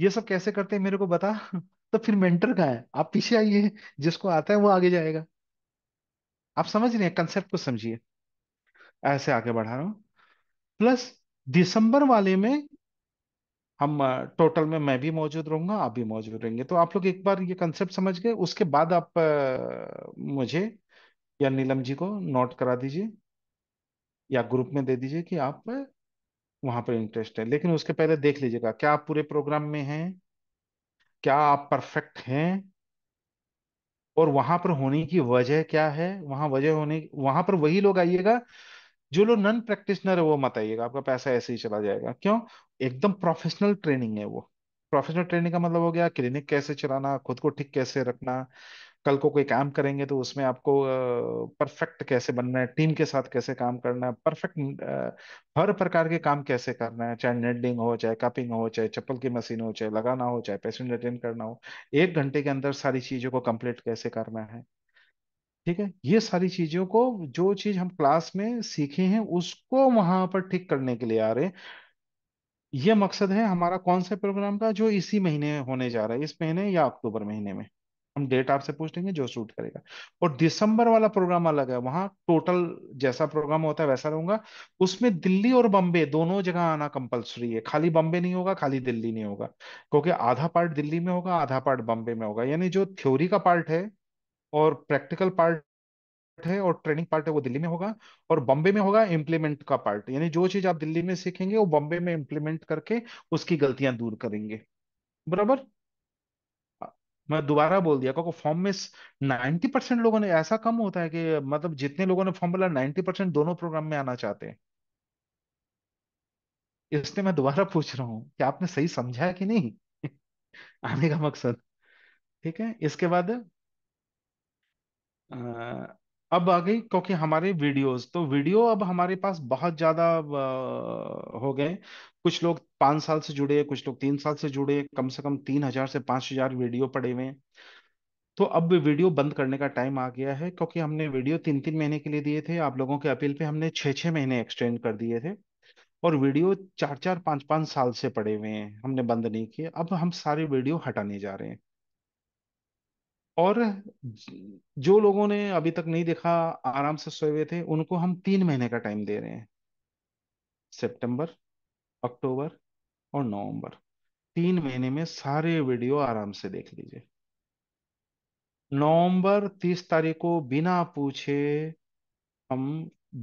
ये सब कैसे करते हैं मेरे को बता तो फिर मेंटर कहाँ है आप पीछे आइए जिसको आता है वो आगे जाएगा आप समझ रहे हैं कंसेप्ट को समझिए ऐसे आगे बढ़ा रहा हूं प्लस दिसंबर वाले में हम टोटल में मैं भी मौजूद रहूंगा आप भी मौजूद रहेंगे तो आप लोग एक बार ये कंसेप्ट समझ गए उसके बाद आप मुझे या नीलम जी को नोट करा दीजिए या ग्रुप में दे दीजिए कि आप वहां पर इंटरेस्ट है लेकिन उसके पहले देख लीजिएगा क्या आप पूरे प्रोग्राम में हैं क्या आप परफेक्ट हैं और वहां पर होने की वजह क्या है वहां वजह होने वहां पर वही लोग आइएगा जो लोग नॉन प्रैक्टिशनर है वो मत आइएगा आपका पैसा ऐसे ही चला जाएगा क्यों एकदम प्रोफेशनल ट्रेनिंग है वो प्रोफेशनल ट्रेनिंग का मतलब हो गया क्लिनिक कैसे चलाना खुद को ठीक कैसे रखना कल को कोई काम करेंगे तो उसमें आपको परफेक्ट कैसे बनना है टीम के साथ कैसे काम करना है परफेक्ट हर प्रकार के काम कैसे करना है चाहे नेडिंग हो चाहे कपिंग हो चाहे चप्पल की मशीन हो चाहे लगाना हो चाहे पेशेंट अटेंड करना हो एक घंटे के अंदर सारी चीजों को कंप्लीट कैसे करना है ठीक है ये सारी चीजों को जो चीज हम क्लास में सीखे हैं उसको वहां पर ठीक करने के लिए आ रहे हैं ये मकसद है हमारा कौन से प्रोग्राम का जो इसी महीने होने जा रहा है इस महीने या अक्टूबर महीने में हम डेट आपसे पूछ लेंगे जो सूट करेगा और दिसंबर वाला प्रोग्राम अलग है वहां टोटल जैसा प्रोग्राम होता है वैसा रहूंगा उसमें दिल्ली और बम्बे दोनों जगह आना कंपलसरी है खाली बम्बे नहीं होगा खाली दिल्ली नहीं होगा क्योंकि आधा पार्ट दिल्ली में होगा आधा पार्ट बम्बे में होगा यानी जो थ्योरी का पार्ट है और प्रैक्टिकल पार्ट है और ट्रेनिंग पार्ट है वो दिल्ली में होगा और बॉम्बे में होगा इंप्लीमेंट का पार्ट यानी जो चीज आप दिल्ली में सीखेंगे वो बॉम्बे में इंप्लीमेंट करके उसकी गलतियां दूर करेंगे बराबर मैं दोबारा बोल दिया क्योंकि फॉर्म में नाइन्टी परसेंट लोगों ने ऐसा कम होता है कि मतलब जितने लोगों ने फॉर्म भरा नाइन्टी परसेंट दोनों प्रोग्राम में आना चाहते हैं इसलिए मैं दोबारा पूछ रहा हूँ कि आपने सही समझा है कि नहीं आने का मकसद ठीक है इसके बाद अ, अब आ गई क्योंकि हमारे वीडियोस तो वीडियो अब हमारे पास बहुत ज्यादा हो गए कुछ लोग पाँच साल से जुड़े कुछ लोग तीन साल से जुड़े कम से कम तीन हजार से पाँच हजार वीडियो पड़े हुए हैं तो अब वीडियो बंद करने का टाइम आ गया है क्योंकि हमने वीडियो तीन तीन महीने के लिए दिए थे आप लोगों के अपील पे हमने छः छः महीने एक्सटेंड कर दिए थे और वीडियो चार चार पाँच पाँच साल से पड़े हुए हैं हमने बंद नहीं किए अब हम सारे वीडियो हटाने जा रहे हैं और जो लोगों ने अभी तक नहीं देखा आराम से सोए हुए थे उनको हम तीन महीने का टाइम दे रहे हैं सितंबर अक्टूबर और नवंबर तीन महीने में सारे वीडियो आराम से देख लीजिए नवंबर तीस तारीख को बिना पूछे हम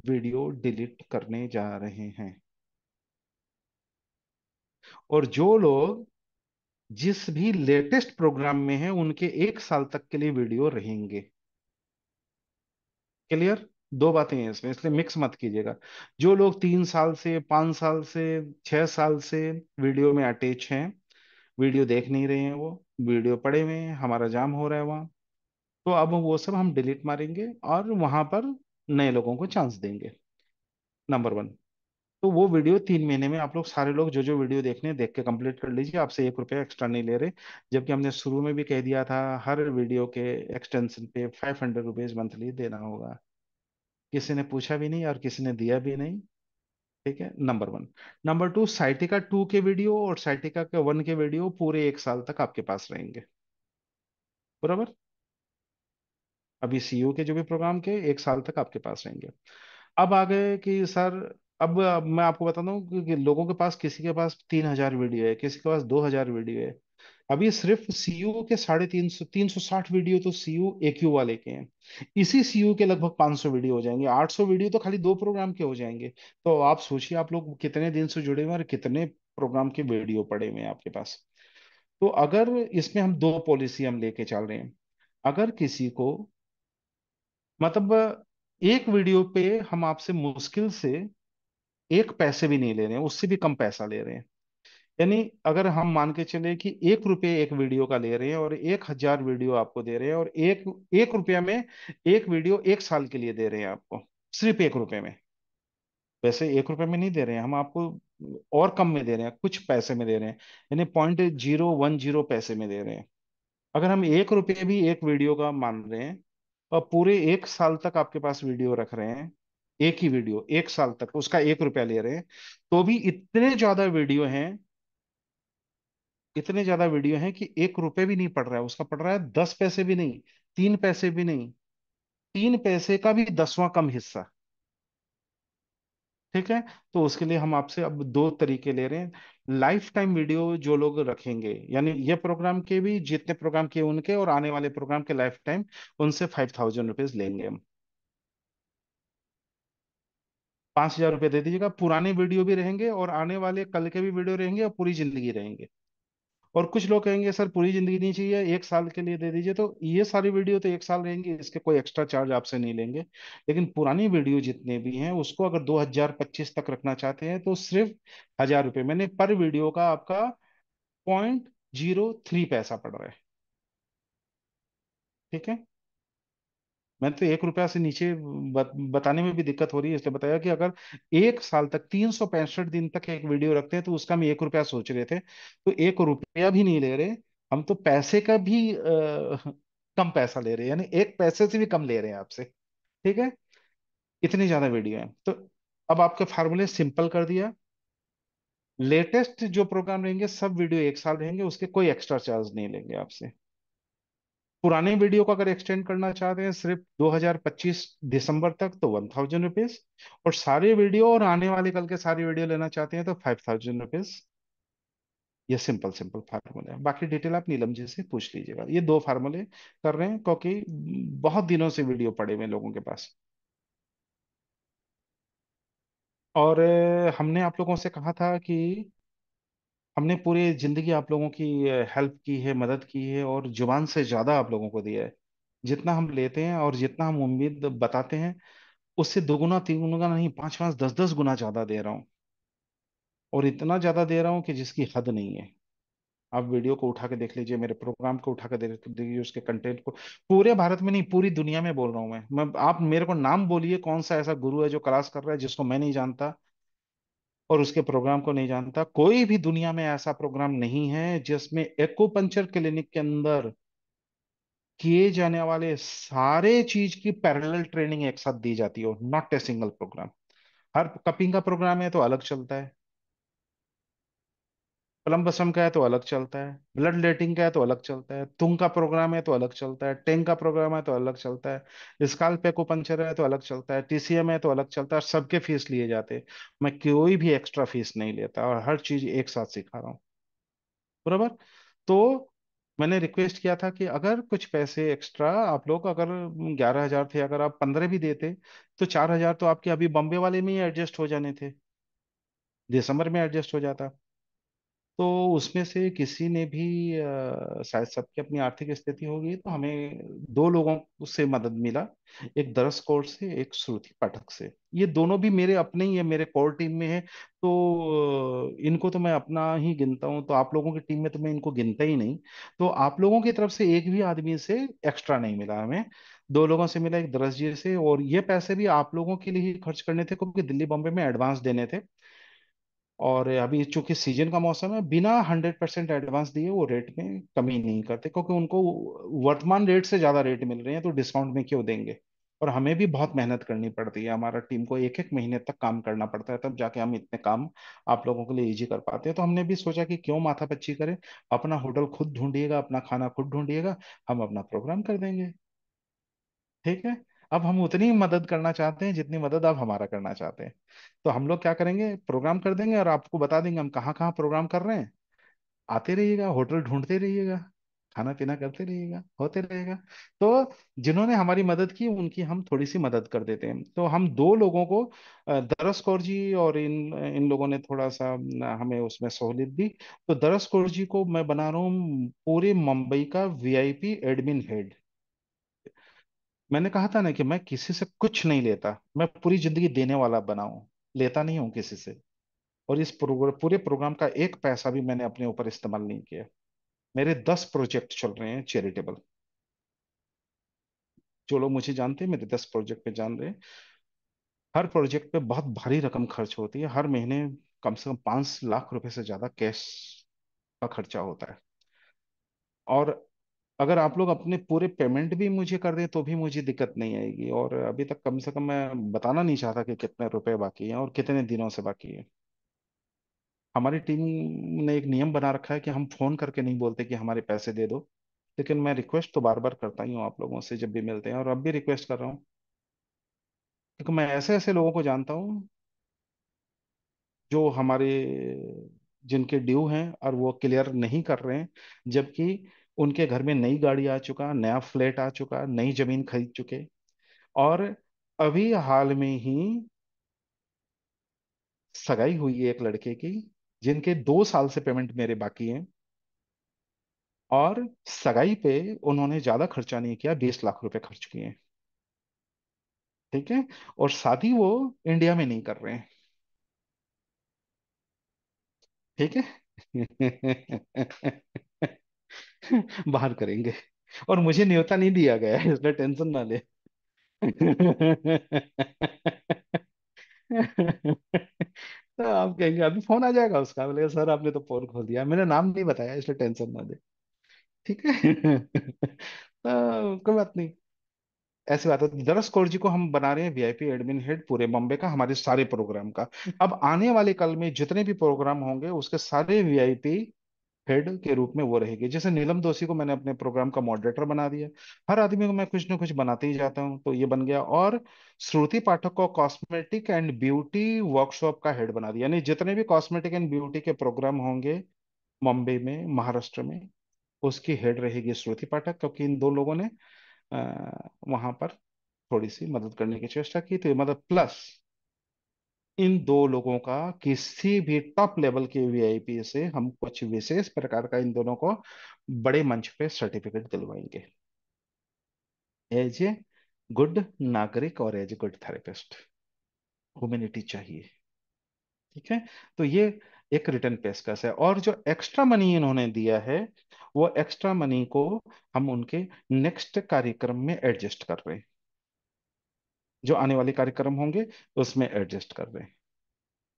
वीडियो डिलीट करने जा रहे हैं और जो लोग जिस भी लेटेस्ट प्रोग्राम में है उनके एक साल तक के लिए वीडियो रहेंगे क्लियर दो बातें हैं इसमें इसलिए मिक्स मत कीजिएगा जो लोग तीन साल से पांच साल से छह साल से वीडियो में अटैच हैं वीडियो देख नहीं रहे हैं वो वीडियो पड़े हुए हैं हमारा जाम हो रहा है वहाँ तो अब वो सब हम डिलीट मारेंगे और वहां पर नए लोगों को चांस देंगे नंबर वन तो वो वीडियो तीन महीने में आप लोग सारे लोग जो जो वीडियो देखने देख के कंप्लीट कर लीजिए आपसे एक रुपया एक्स्ट्रा नहीं ले रहे जबकि हमने शुरू में भी कह दिया था हर वीडियो के एक्सटेंशन पे फाइव हंड्रेड रुपीज मंथली देना होगा किसी ने पूछा भी नहीं और किसी ने दिया भी नहीं ठीक है number one number two sciatica two के वीडियो और साइटिका के वन के वीडियो पूरे एक साल तक आपके पास रहेंगे बराबर अभी सीयू e के जो भी प्रोग्राम के एक साल तक आपके पास रहेंगे अब आ गए कि सर अब, मैं आपको बता दूं कि लोगों के पास किसी के पास तीन हजार वीडियो है किसी के पास दो हजार वीडियो है अभी सिर्फ सीयू के साढ़े तीन सौ तीन सौ साठ वीडियो तो सीयू यू वाले के हैं इसी सीयू के लगभग पांच सौ वीडियो हो जाएंगे आठ सौ वीडियो तो खाली दो प्रोग्राम के हो जाएंगे तो आप सोचिए आप लोग कितने दिन से जुड़े हुए और कितने प्रोग्राम के वीडियो पड़े हुए हैं आपके पास तो अगर इसमें हम दो पॉलिसी हम लेके चल रहे हैं अगर किसी को मतलब एक वीडियो पे हम आपसे मुश्किल से एक पैसे भी नहीं ले रहे हैं उससे भी कम पैसा ले रहे हैं यानी अगर हम मान के चले कि एक रुपये एक वीडियो का ले रहे हैं और एक हजार वीडियो आपको दे रहे हैं और एक एक रुपया में एक वीडियो एक साल के लिए दे रहे हैं आपको सिर्फ एक रुपये में वैसे एक रुपये में नहीं दे रहे हैं हम आपको और कम में दे रहे हैं कुछ पैसे में दे रहे हैं यानी पॉइंट जीरो वन जीरो पैसे में दे रहे हैं अगर हम एक रुपये भी एक वीडियो का मान रहे हैं और पूरे एक साल तक आपके पास वीडियो रख रहे हैं एक ही वीडियो एक साल तक उसका एक रुपया ले रहे हैं तो भी इतने ज्यादा वीडियो हैं इतने ज्यादा वीडियो हैं कि एक रुपए भी नहीं पड़ रहा है उसका पड़ रहा है दस पैसे भी नहीं तीन पैसे भी नहीं तीन पैसे का भी दसवां कम हिस्सा ठीक है तो उसके लिए हम आपसे अब दो तरीके ले रहे हैं लाइफ टाइम वीडियो जो लोग रखेंगे यानी ये प्रोग्राम के भी जितने प्रोग्राम किए उनके और आने वाले प्रोग्राम के लाइफ टाइम उनसे फाइव थाउजेंड रुपीज लेंगे हम पांच हजार रुपये दे दीजिएगा पुराने वीडियो भी रहेंगे और आने वाले कल के भी वीडियो रहेंगे और पूरी जिंदगी रहेंगे और कुछ लोग कहेंगे सर पूरी जिंदगी नहीं चाहिए एक साल के लिए दे दीजिए तो ये सारी वीडियो तो एक साल रहेंगी इसके कोई एक्स्ट्रा चार्ज आपसे नहीं लेंगे लेकिन पुरानी वीडियो जितने भी हैं उसको अगर 2025 तक रखना चाहते हैं तो सिर्फ हजार रुपये मैंने पर वीडियो का आपका पॉइंट जीरो थ्री पैसा पड़ रहा है ठीक है मैंने तो एक रुपया से नीचे बत, बताने में भी दिक्कत हो रही है इसलिए बताया कि अगर एक साल तक तीन सौ पैंसठ दिन तक एक वीडियो रखते हैं तो उसका हम एक रुपया सोच रहे थे तो एक रुपया भी नहीं ले रहे हम तो पैसे का भी आ, कम पैसा ले रहे हैं यानी एक पैसे से भी कम ले रहे हैं आपसे ठीक है इतनी ज्यादा वीडियो है तो अब आपके फार्मूले सिंपल कर दिया लेटेस्ट जो प्रोग्राम रहेंगे सब वीडियो एक साल रहेंगे उसके कोई एक्स्ट्रा चार्ज नहीं लेंगे आपसे पुराने वीडियो को अगर एक्सटेंड करना चाहते हैं सिर्फ 2025 दिसंबर तक तो वन थाउजेंड रुपीज और सारे वीडियो और आने वाले कल के सारे वीडियो लेना चाहते हैं तो फाइव थाउजेंड रुपीज ये सिंपल सिंपल फार्मूले है बाकी डिटेल आप नीलम जी से पूछ लीजिएगा ये दो फार्मूले कर रहे हैं क्योंकि बहुत दिनों से वीडियो पड़े हुए लोगों के पास और हमने आप लोगों से कहा था कि हमने पूरी जिंदगी आप लोगों की हेल्प की है मदद की है और जुबान से ज्यादा आप लोगों को दिया है जितना हम लेते हैं और जितना हम उम्मीद बताते हैं उससे दोगुना तीन गुना नहीं पांच पांच दस दस गुना ज्यादा दे रहा हूँ और इतना ज्यादा दे रहा हूँ कि जिसकी हद नहीं है आप वीडियो को उठा के देख लीजिए मेरे प्रोग्राम को उठा के देख लीजिए उसके कंटेंट को पूरे भारत में नहीं पूरी दुनिया में बोल रहा हूँ मैं मैं आप मेरे को नाम बोलिए कौन सा ऐसा गुरु है जो क्लास कर रहा है जिसको मैं नहीं जानता और उसके प्रोग्राम को नहीं जानता कोई भी दुनिया में ऐसा प्रोग्राम नहीं है जिसमें एक्ोपंचर क्लिनिक के अंदर किए जाने वाले सारे चीज की पैरेलल ट्रेनिंग एक साथ दी जाती हो नॉट ए सिंगल प्रोग्राम हर कपिंग का प्रोग्राम है तो अलग चलता है प्लम्बसम का है तो अलग चलता है ब्लड लेटिंग का है तो अलग चलता है तुंग का प्रोग्राम है तो अलग चलता है टेंग का प्रोग्राम है तो अलग चलता है को पंचर है तो अलग चलता है टीसीएम है तो अलग चलता है और सबके फीस लिए जाते हैं मैं कोई भी एक्स्ट्रा फीस नहीं लेता और हर चीज एक साथ सिखा रहा हूँ बराबर तो मैंने रिक्वेस्ट किया था कि अगर कुछ पैसे एक्स्ट्रा आप लोग अगर ग्यारह हजार थे अगर आप पंद्रह भी देते तो चार हजार तो आपके अभी बॉम्बे वाले में ही एडजस्ट हो जाने थे दिसंबर में एडजस्ट हो जाता तो उसमें से किसी ने भी शायद सबकी अपनी आर्थिक स्थिति होगी तो हमें दो लोगों से मदद मिला एक दरस कौर से एक श्रुति पाठक से ये दोनों भी मेरे अपने ही है मेरे कोर टीम में है तो इनको तो मैं अपना ही गिनता हूँ तो आप लोगों की टीम में तो मैं इनको गिनता ही नहीं तो आप लोगों की तरफ से एक भी आदमी से एक्स्ट्रा नहीं मिला हमें दो लोगों से मिला एक दरस जी से और ये पैसे भी आप लोगों के लिए ही खर्च करने थे क्योंकि दिल्ली बॉम्बे में एडवांस देने थे और अभी चूंकि सीजन का मौसम है बिना हंड्रेड परसेंट एडवांस दिए वो रेट में कमी नहीं करते क्योंकि उनको वर्तमान रेट से ज़्यादा रेट मिल रहे हैं तो डिस्काउंट में क्यों देंगे और हमें भी बहुत मेहनत करनी पड़ती है हमारा टीम को एक एक महीने तक काम करना पड़ता है तब जाके हम इतने काम आप लोगों के लिए इजी कर पाते हैं तो हमने भी सोचा कि क्यों माथापच्ची करें अपना होटल खुद ढूंढिएगा अपना खाना खुद ढूंढिएगा हम अपना प्रोग्राम कर देंगे ठीक है अब हम उतनी मदद करना चाहते हैं जितनी मदद आप हमारा करना चाहते हैं तो हम लोग क्या करेंगे प्रोग्राम कर देंगे और आपको बता देंगे हम कहाँ कहाँ प्रोग्राम कर रहे हैं आते रहिएगा होटल ढूंढते रहिएगा खाना पीना करते रहिएगा होते रहेगा तो जिन्होंने हमारी मदद की उनकी हम थोड़ी सी मदद कर देते हैं तो हम दो लोगों को दरस कौर जी और इन इन लोगों ने थोड़ा सा हमें उसमें सहूलियत दी तो दरस कौर जी को मैं बना रहा हूँ पूरे मुंबई का वीआईपी एडमिन हेड मैंने कहा था ना कि मैं किसी से कुछ नहीं लेता मैं पूरी जिंदगी देने वाला बना हूं लेता नहीं हूं किसी से और इस प्रोग्र, पूरे प्रोग्राम का एक पैसा भी मैंने अपने ऊपर इस्तेमाल नहीं किया मेरे दस प्रोजेक्ट चल रहे हैं चैरिटेबल जो लोग मुझे जानते हैं मेरे दस प्रोजेक्ट पे जान रहे हर प्रोजेक्ट पे बहुत भारी रकम खर्च होती है हर महीने कम से कम पांच लाख रुपए से ज्यादा कैश का खर्चा होता है और अगर आप लोग अपने पूरे पेमेंट भी मुझे कर दें तो भी मुझे दिक्कत नहीं आएगी और अभी तक कम से कम मैं बताना नहीं चाहता कि कितने रुपए बाकी हैं और कितने दिनों से बाकी है हमारी टीम ने एक नियम बना रखा है कि हम फोन करके नहीं बोलते कि हमारे पैसे दे दो लेकिन मैं रिक्वेस्ट तो बार बार करता ही हूँ आप लोगों से जब भी मिलते हैं और अब भी रिक्वेस्ट कर रहा हूँ क्योंकि मैं ऐसे ऐसे लोगों को जानता हूँ जो हमारे जिनके ड्यू हैं और वो क्लियर नहीं कर रहे हैं जबकि उनके घर में नई गाड़ी आ चुका नया फ्लैट आ चुका नई जमीन खरीद चुके और अभी हाल में ही सगाई हुई है एक लड़के की जिनके दो साल से पेमेंट मेरे बाकी हैं और सगाई पे उन्होंने ज्यादा खर्चा नहीं किया बीस लाख रुपए खर्च किए हैं, ठीक है और शादी वो इंडिया में नहीं कर रहे हैं ठीक है बाहर करेंगे और मुझे न्योता नहीं दिया गया है इसलिए टेंशन ना ले तो आप कहेंगे अभी फोन आ जाएगा उसका बोले सर आपने तो फोन खोल दिया मैंने नाम नहीं बताया इसलिए टेंशन ना दे ठीक है तो कोई बात नहीं ऐसी बात है दरअसल कौर जी को हम बना रहे हैं वीआईपी एडमिन हेड पूरे बॉम्बे का हमारे सारे प्रोग्राम का अब आने वाले कल में जितने भी प्रोग्राम होंगे उसके सारे वीआईपी हेड के रूप में वो रहेगी जैसे नीलम दोषी को मैंने अपने प्रोग्राम का मॉडरेटर बना दिया हर आदमी को मैं कुछ ना कुछ बनाते ही जाता हूँ तो ये बन गया और श्रुति पाठक को कॉस्मेटिक एंड ब्यूटी वर्कशॉप का हेड बना दिया यानी जितने भी कॉस्मेटिक एंड ब्यूटी के प्रोग्राम होंगे मुंबई में महाराष्ट्र में उसकी हेड रहेगी श्रुति पाठक क्योंकि इन दो लोगों ने वहां पर थोड़ी सी मदद करने की चेष्टा की तो ये मदद प्लस इन दो लोगों का किसी भी टॉप लेवल के वीआईपी से हम कुछ विशेष प्रकार का इन दोनों को बड़े मंच पे सर्टिफिकेट दिलवाएंगे एज ए गुड नागरिक और as a good therapist humanity चाहिए ठीक है तो ये एक रिटर्न पेशकश है और जो एक्स्ट्रा मनी इन्होंने दिया है वो एक्स्ट्रा मनी को हम उनके नेक्स्ट कार्यक्रम में एडजस्ट कर रहे हैं जो आने वाले कार्यक्रम होंगे उसमें एडजस्ट कर रहे हैं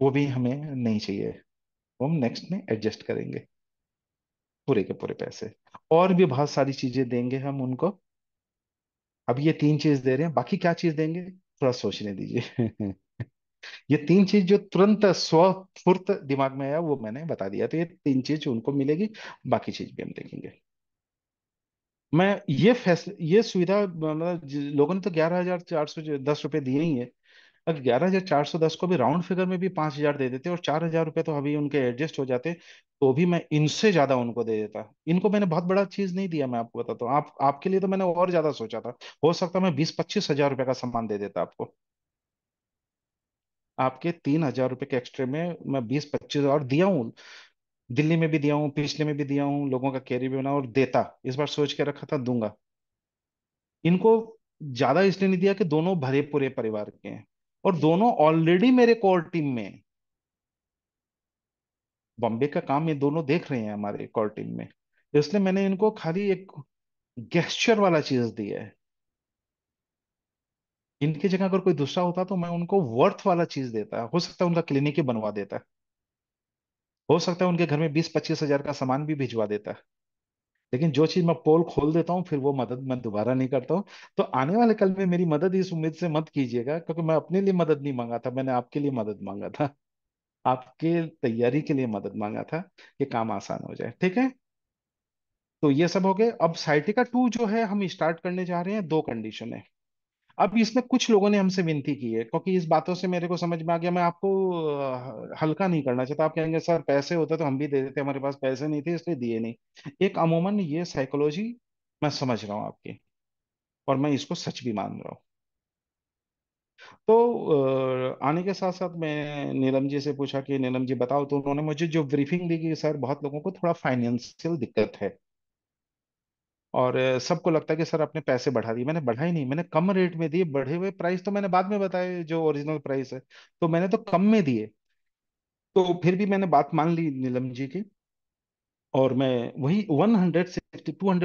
वो भी हमें नहीं चाहिए वो हम नेक्स्ट में एडजस्ट करेंगे पूरे के पूरे पैसे और भी बहुत सारी चीजें देंगे हम उनको अब ये तीन चीज दे रहे हैं बाकी क्या चीज देंगे थोड़ा सोचने दीजिए ये तीन चीज जो तुरंत स्वफूर्त दिमाग में आया वो मैंने बता दिया तो ये तीन चीज उनको मिलेगी बाकी चीज भी हम देखेंगे मैं ये फैसले ये सुविधा मतलब लोगों ने तो ग्यारह हजार चार सौ दस रुपये दिए ही है अगर ग्यारह हजार चार सौ दस को भी राउंड फिगर में भी पांच हजार दे देते और चार हजार रुपये तो अभी उनके एडजस्ट हो जाते तो भी मैं इनसे ज्यादा उनको दे देता इनको मैंने बहुत बड़ा चीज नहीं दिया मैं आपको बताता हूँ आप आपके लिए तो मैंने और ज्यादा सोचा था हो सकता मैं बीस पच्चीस हजार रुपए का सामान दे देता आपको आपके तीन हजार रुपये के एक्स्ट्रा में मैं बीस पच्चीस और दिया हूँ दिल्ली में भी दिया हूँ पिछले में भी दिया हूँ लोगों का कैरी भी बना और देता इस बार सोच के रखा था दूंगा इनको ज्यादा इसलिए नहीं दिया कि दोनों भरे पूरे परिवार के हैं और दोनों ऑलरेडी मेरे कोर टीम में हैं बॉम्बे का काम ये दोनों देख रहे हैं हमारे कोर टीम में इसलिए मैंने इनको खाली एक गेस्चर वाला चीज दी है इनकी जगह अगर कोई दूसरा होता तो मैं उनको वर्थ वाला चीज देता हो सकता है उनका क्लिनिक ही बनवा देता हो सकता है उनके घर में बीस पच्चीस हजार का सामान भी भिजवा देता है लेकिन जो चीज मैं पोल खोल देता हूँ फिर वो मदद मैं दोबारा नहीं करता हूँ तो आने वाले कल में मेरी मदद इस उम्मीद से मत कीजिएगा क्योंकि मैं अपने लिए मदद नहीं मांगा था मैंने आपके लिए मदद मांगा था आपके तैयारी के लिए मदद मांगा था कि काम आसान हो जाए ठीक है तो ये सब हो गए अब साइटिका टू जो है हम स्टार्ट करने जा रहे हैं दो कंडीशन है अब इसमें कुछ लोगों ने हमसे विनती की है क्योंकि इस बातों से मेरे को समझ में आ गया मैं आपको हल्का नहीं करना चाहता आप कहेंगे सर पैसे होते तो हम भी दे देते हमारे पास पैसे नहीं थे इसलिए दिए नहीं एक अमूमन ये साइकोलॉजी मैं समझ रहा हूँ आपकी और मैं इसको सच भी मान रहा हूँ तो आने के साथ साथ मैं नीलम जी से पूछा कि नीलम जी बताओ तो उन्होंने मुझे जो ब्रीफिंग दी कि सर बहुत लोगों को थोड़ा फाइनेंशियल दिक्कत है और सबको लगता है कि सर आपने पैसे बढ़ा दिए मैंने बढ़ाई नहीं मैंने कम रेट में दिए बढ़े हुए प्राइस तो मैंने बाद में बताए जो ओरिजिनल प्राइस है तो मैंने तो कम में दिए तो फिर भी मैंने बात मान ली नीलम जी की और मैं वही वन हंड्रेड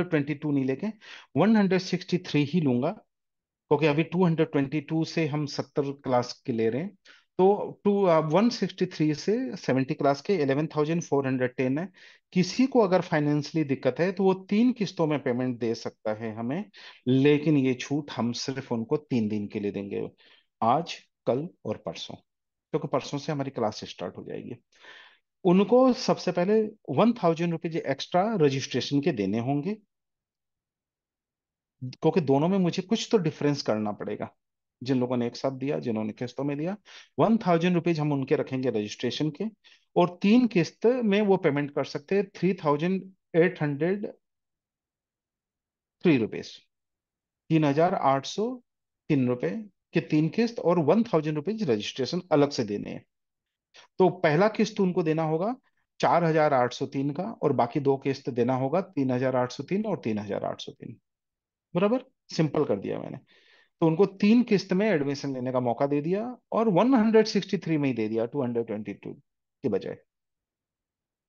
ट्वेंटी टू नहीं लेके थ्री ही लूंगा क्योंकि अभी टू से हम सत्तर क्लास के ले रहे हैं तो टू वन सिक्सटी थ्री से सेवेंटी क्लास के eleven thousand four hundred ten है किसी को अगर फाइनेंशियली दिक्कत है तो वो तीन किस्तों में पेमेंट दे सकता है हमें लेकिन ये छूट हम सिर्फ उनको तीन दिन के लिए देंगे आज कल और परसों क्योंकि तो परसों से हमारी क्लास स्टार्ट हो जाएगी उनको सबसे पहले one thousand rupees extra registration के देने होंगे क्योंकि दोनों में मुझे कुछ तो डिफरेंस करना पड़ेगा जिन लोगों ने एक साथ दिया जिन्होंने किस्तों में दिया वन थाउजेंड रुपीज हम उनके रखेंगे रजिस्ट्रेशन के और तीन किस्त में वो पेमेंट कर सकते हैं three thousand eight hundred three rupees तीन हजार आठ सौ तीन रुपए के तीन किस्त और वन थाउजेंड रुपीज रजिस्ट्रेशन अलग से देने हैं तो पहला किस्त उनको देना होगा चार हजार आठ सौ तीन का और बाकी दो किस्त देना होगा तीन हजार आठ सौ तीन और तीन हजार आठ सौ तीन बराबर सिंपल कर दिया मैंने तो उनको तीन किस्त में एडमिशन लेने का मौका दे दिया और 163 में ही दे दिया 222 के बजाय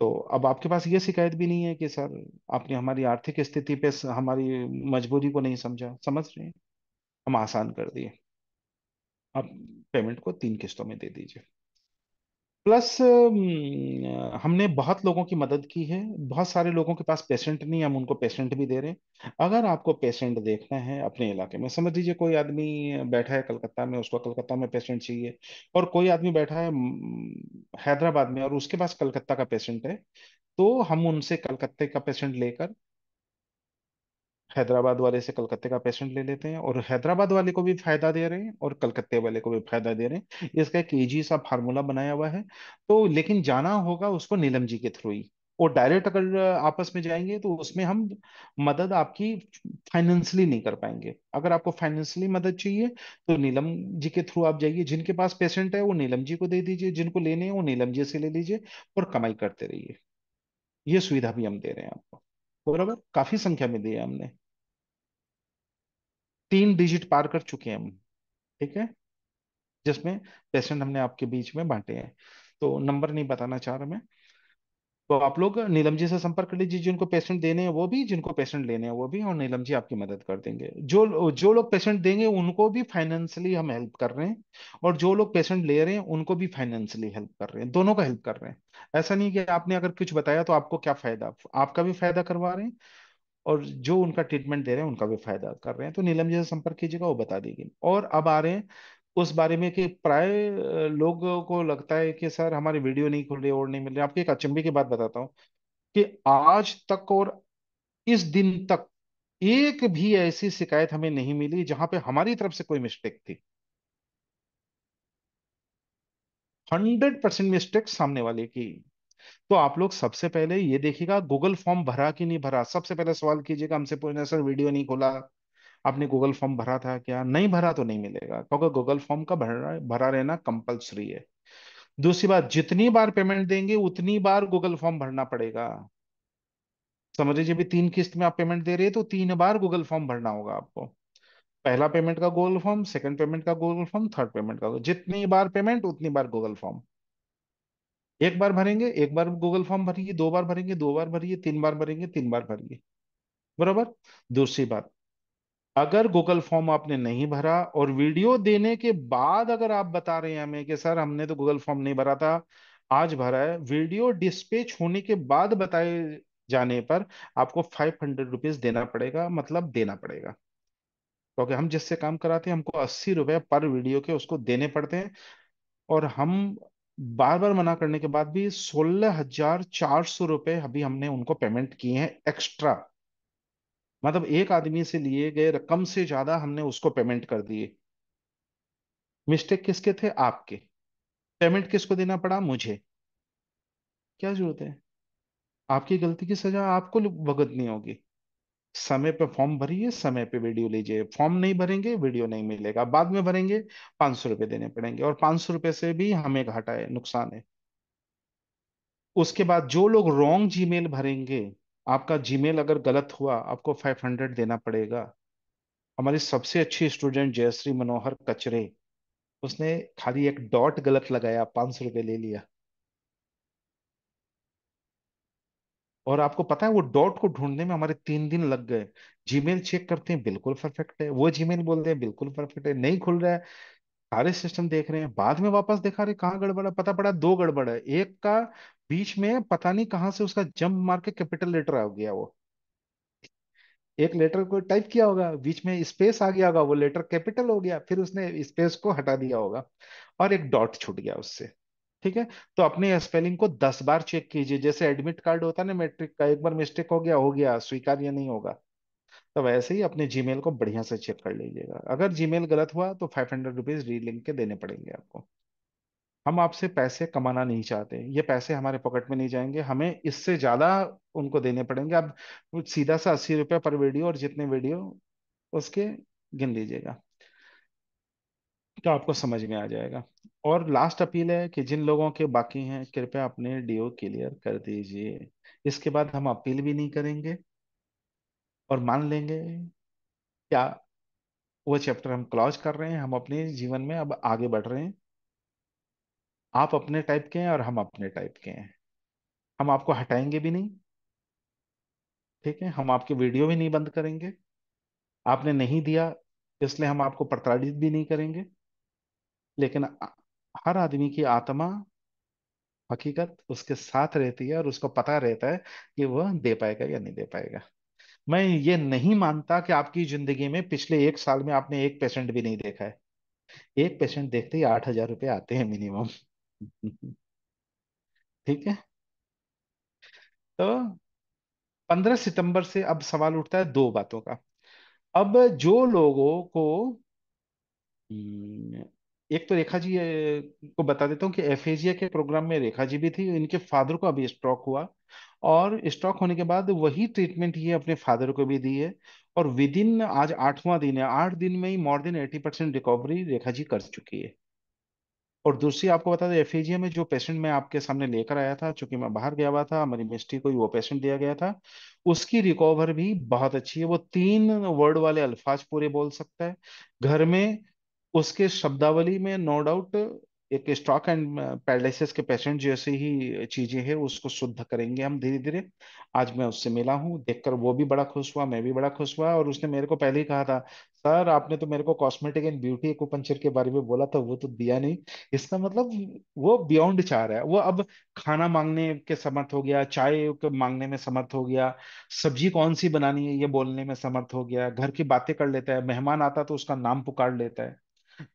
तो अब आपके पास ये शिकायत भी नहीं है कि सर आपने हमारी आर्थिक स्थिति पे हमारी मजबूरी को नहीं समझा समझ रहे हैं हम आसान कर दिए आप पेमेंट को तीन किस्तों में दे दीजिए प्लस हमने बहुत लोगों की मदद की है बहुत सारे लोगों के पास पेशेंट नहीं हम उनको पेशेंट भी दे रहे हैं अगर आपको पेशेंट देखना है अपने इलाके में समझ लीजिए कोई आदमी बैठा है कलकत्ता में उसको कलकत्ता में पेशेंट चाहिए और कोई आदमी बैठा है हैदराबाद में और उसके पास कलकत्ता का पेशेंट है तो हम उनसे कलकत्ते का पेशेंट लेकर हैदराबाद वाले से कलकत्ते का पेशेंट ले लेते हैं और हैदराबाद वाले को भी फायदा दे रहे हैं और कलकत्ते वाले को भी फायदा दे रहे हैं इसका एक ईजी सा फार्मूला बनाया हुआ है तो लेकिन जाना होगा उसको नीलम जी के थ्रू ही और डायरेक्ट अगर आपस में जाएंगे तो उसमें हम मदद आपकी फाइनेंशियली नहीं कर पाएंगे अगर आपको फाइनेंशियली मदद चाहिए तो नीलम जी के थ्रू आप जाइए जिनके पास पेशेंट है वो नीलम जी को दे दीजिए जिनको लेने हैं वो नीलम जी से ले लीजिए और कमाई करते रहिए ये सुविधा भी हम दे रहे हैं आपको बराबर काफी संख्या में दी है हमने तीन डिजिट पार कर चुके हैं हम ठीक है जिसमें पेशेंट हमने आपके बीच में बांटे हैं तो नंबर नहीं बताना चाह रहा मैं तो आप लोग नीलम जी से संपर्क कर लीजिए जिनको पेशेंट देने हैं वो भी जिनको पेशेंट लेने हैं वो भी और नीलम जी आपकी मदद कर देंगे जो जो लोग पेशेंट देंगे उनको भी फाइनेंशियली हम हेल्प कर रहे हैं और जो लोग पेशेंट ले रहे हैं उनको भी फाइनेंशियली हेल्प कर रहे हैं दोनों का हेल्प कर रहे हैं ऐसा नहीं कि आपने अगर कुछ बताया तो आपको क्या फायदा आपका भी फायदा करवा रहे हैं और जो उनका ट्रीटमेंट दे रहे हैं उनका भी फायदा कर रहे हैं तो नीलम जी से संपर्क कीजिएगा वो बता देगी और अब आ रहे हैं उस बारे में कि प्राय लोगों को लगता है कि सर हमारी वीडियो नहीं खुल रही और नहीं मिल रही आपके एक अचंभे की बात बताता हूँ कि आज तक और इस दिन तक एक भी ऐसी शिकायत हमें नहीं मिली जहां पे हमारी तरफ से कोई मिस्टेक थी हंड्रेड परसेंट मिस्टेक सामने वाले की तो आप लोग सबसे पहले ये देखिएगा गूगल फॉर्म भरा कि नहीं भरा सबसे पहले सवाल कीजिएगा हमसे पूछना सर वीडियो नहीं खोला आपने गूगल फॉर्म भरा था क्या नहीं भरा तो नहीं मिलेगा क्योंकि गूगल फॉर्म का भरा भरा रहना कंपल्सरी है दूसरी बात जितनी बार पेमेंट देंगे उतनी बार गूगल फॉर्म भरना पड़ेगा समझ लीजिए भी तीन किस्त में आप पेमेंट दे रहे हैं तो तीन बार गूगल फॉर्म भरना होगा आपको पहला पेमेंट का गूगल फॉर्म सेकंड पेमेंट का गूगल फॉर्म थर्ड पेमेंट का जितनी बार पेमेंट उतनी बार गूगल फॉर्म एक बार भरेंगे एक बार गूगल फॉर्म भरिए दो बार भरेंगे दो बार भरिए तीन बार भरेंगे तीन बार भरिए बराबर दूसरी बात अगर गूगल फॉर्म आपने नहीं भरा और वीडियो देने के बाद अगर आप बता रहे हैं हमें कि सर हमने तो गूगल फॉर्म नहीं भरा था आज भरा है वीडियो डिस्पेच होने के बाद बताए जाने पर आपको फाइव हंड्रेड रुपीज देना पड़ेगा मतलब देना पड़ेगा क्योंकि तो हम जिससे काम कराते हैं हमको अस्सी रुपए पर वीडियो के उसको देने पड़ते हैं और हम बार बार मना करने के बाद भी सोलह हजार चार सौ रुपए अभी हमने उनको पेमेंट किए हैं एक्स्ट्रा मतलब एक आदमी से लिए गए रकम से ज्यादा हमने उसको पेमेंट कर दिए मिस्टेक किसके थे आपके पेमेंट किसको देना पड़ा मुझे क्या जरूरत है आपकी गलती की सजा आपको भुगतनी होगी समय पे फॉर्म भरिए समय पे वीडियो लीजिए फॉर्म नहीं भरेंगे वीडियो नहीं मिलेगा बाद में भरेंगे पांच सौ रुपए देने पड़ेंगे और पांच सौ रुपए से भी हमें घाटा है नुकसान है उसके बाद जो लोग रॉन्ग जीमेल भरेंगे आपका जीमेल अगर गलत हुआ आपको फाइव हंड्रेड देना पड़ेगा हमारी सबसे अच्छी स्टूडेंट जयश्री मनोहर कचरे उसने खाली एक डॉट गलत लगाया पांच सौ रुपये ले लिया और आपको पता है वो डॉट को ढूंढने में हमारे तीन दिन लग गए जीमेल चेक करते हैं बिल्कुल परफेक्ट है वो जीमेल बोल रहे हैं बिल्कुल परफेक्ट है नहीं खुल रहा है सारे सिस्टम देख रहे हैं बाद में वापस दिखा रहे कहाँ गड़बड़ है पता पड़ा दो गड़बड़ है एक का बीच में पता नहीं कहाँ से उसका जंप मार के कैपिटल लेटर आ गया वो एक लेटर को टाइप किया होगा बीच में स्पेस आ गया होगा वो लेटर कैपिटल हो गया फिर उसने स्पेस को हटा दिया होगा और एक डॉट छूट गया उससे ठीक है तो अपने स्पेलिंग को दस बार चेक कीजिए जैसे एडमिट कार्ड होता है ना मैट्रिक का एक बार मिस्टेक हो गया हो गया स्वीकार या नहीं होगा तो वैसे ही अपने जीमेल को बढ़िया से चेक कर लीजिएगा अगर जीमेल गलत हुआ तो फाइव हंड्रेड रुपीज रीलिंक के देने पड़ेंगे आपको हम आपसे पैसे कमाना नहीं चाहते ये पैसे हमारे पॉकेट में नहीं जाएंगे हमें इससे ज्यादा उनको देने पड़ेंगे आप सीधा सा अस्सी रुपये पर वीडियो और जितने वीडियो उसके गिन लीजिएगा तो आपको समझ में आ जाएगा और लास्ट अपील है कि जिन लोगों के बाकी हैं कृपया अपने डीओ क्लियर कर दीजिए इसके बाद हम अपील भी नहीं करेंगे और मान लेंगे क्या वो चैप्टर हम क्लॉज कर रहे हैं हम अपने जीवन में अब आगे बढ़ रहे हैं आप अपने टाइप के हैं और हम अपने टाइप के हैं हम आपको हटाएंगे भी नहीं ठीक है हम आपके वीडियो भी नहीं बंद करेंगे आपने नहीं दिया इसलिए हम आपको प्रताड़ित भी नहीं करेंगे लेकिन हर आदमी की आत्मा हकीकत उसके साथ रहती है और उसको पता रहता है कि वह दे पाएगा या नहीं दे पाएगा मैं ये नहीं मानता कि आपकी जिंदगी में पिछले एक साल में आपने एक पेशेंट भी नहीं देखा है एक पेशेंट देखते ही आठ हजार रुपये आते हैं मिनिमम ठीक है तो पंद्रह सितंबर से अब सवाल उठता है दो बातों का अब जो लोगों को हम्म, एक तो रेखा जी को बता देता हूँ कि एफेजिया के प्रोग्राम में रेखा जी भी थी इनके फादर को अभी स्ट्रोक हुआ और स्ट्रोक होने के बाद वही ट्रीटमेंट ये अपने फादर को भी दी है और विद इन आज आठवां दिन है आठ दिन में ही more than eighty percent recovery Rekha ji कर चुकी है और दूसरी आपको बता दें एफेजिया में जो पेशेंट मैं आपके सामने लेकर आया था चूंकि मैं बाहर गया हुआ था हमारी मिस्ट्री को वो पेशेंट दिया गया था उसकी रिकवर भी बहुत अच्छी है वो तीन वर्ड वाले अल्फाज पूरे बोल सकता है घर में उसके शब्दावली में नो डाउट एक स्टॉक एंड पैरालिसिस के पेशेंट जैसे ही चीजें हैं उसको शुद्ध करेंगे हम धीरे धीरे आज मैं उससे मिला हूँ देखकर वो भी बड़ा खुश हुआ मैं भी बड़ा खुश हुआ और उसने मेरे को पहले ही कहा था सर आपने तो मेरे को कॉस्मेटिक एंड ब्यूटी एक्पंचर के बारे में बोला था वो तो दिया नहीं इसका मतलब वो बियॉन्ड चाह रहा है वो अब खाना मांगने के समर्थ हो गया चाय के मांगने में समर्थ हो गया सब्जी कौन सी बनानी है ये बोलने में समर्थ हो गया घर की बातें कर लेता है मेहमान आता तो उसका नाम पुकार लेता है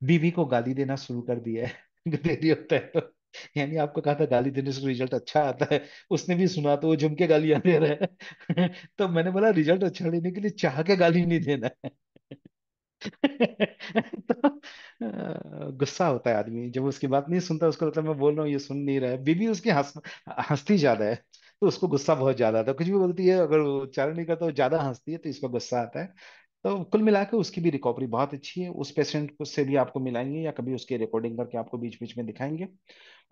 बीवी को गाली देना शुरू कर दिया है दे दिया होता है तो यानी आपको कहा था गाली देने से रिजल्ट अच्छा आता है उसने भी सुना तो वो झुम के गालियां दे रहा है तो मैंने बोला रिजल्ट अच्छा लेने के लिए चाह के गाली नहीं देना तो गुस्सा होता है आदमी जब उसकी बात नहीं सुनता उसको लगता है मैं बोल रहा हूँ ये सुन नहीं रहा है बीबी उसकी हंस हंसती ज्यादा है तो उसको गुस्सा बहुत ज्यादा आता है कुछ भी बोलती है अगर वो उच्चारण नहीं करता वो ज्यादा हंसती है तो इसको गुस्सा आता है तो कुल मिला के उसकी भी रिकवरी बहुत अच्छी है उस पेशेंट को से भी आपको मिलाएंगे या कभी उसकी रिकॉर्डिंग करके आपको बीच बीच में दिखाएंगे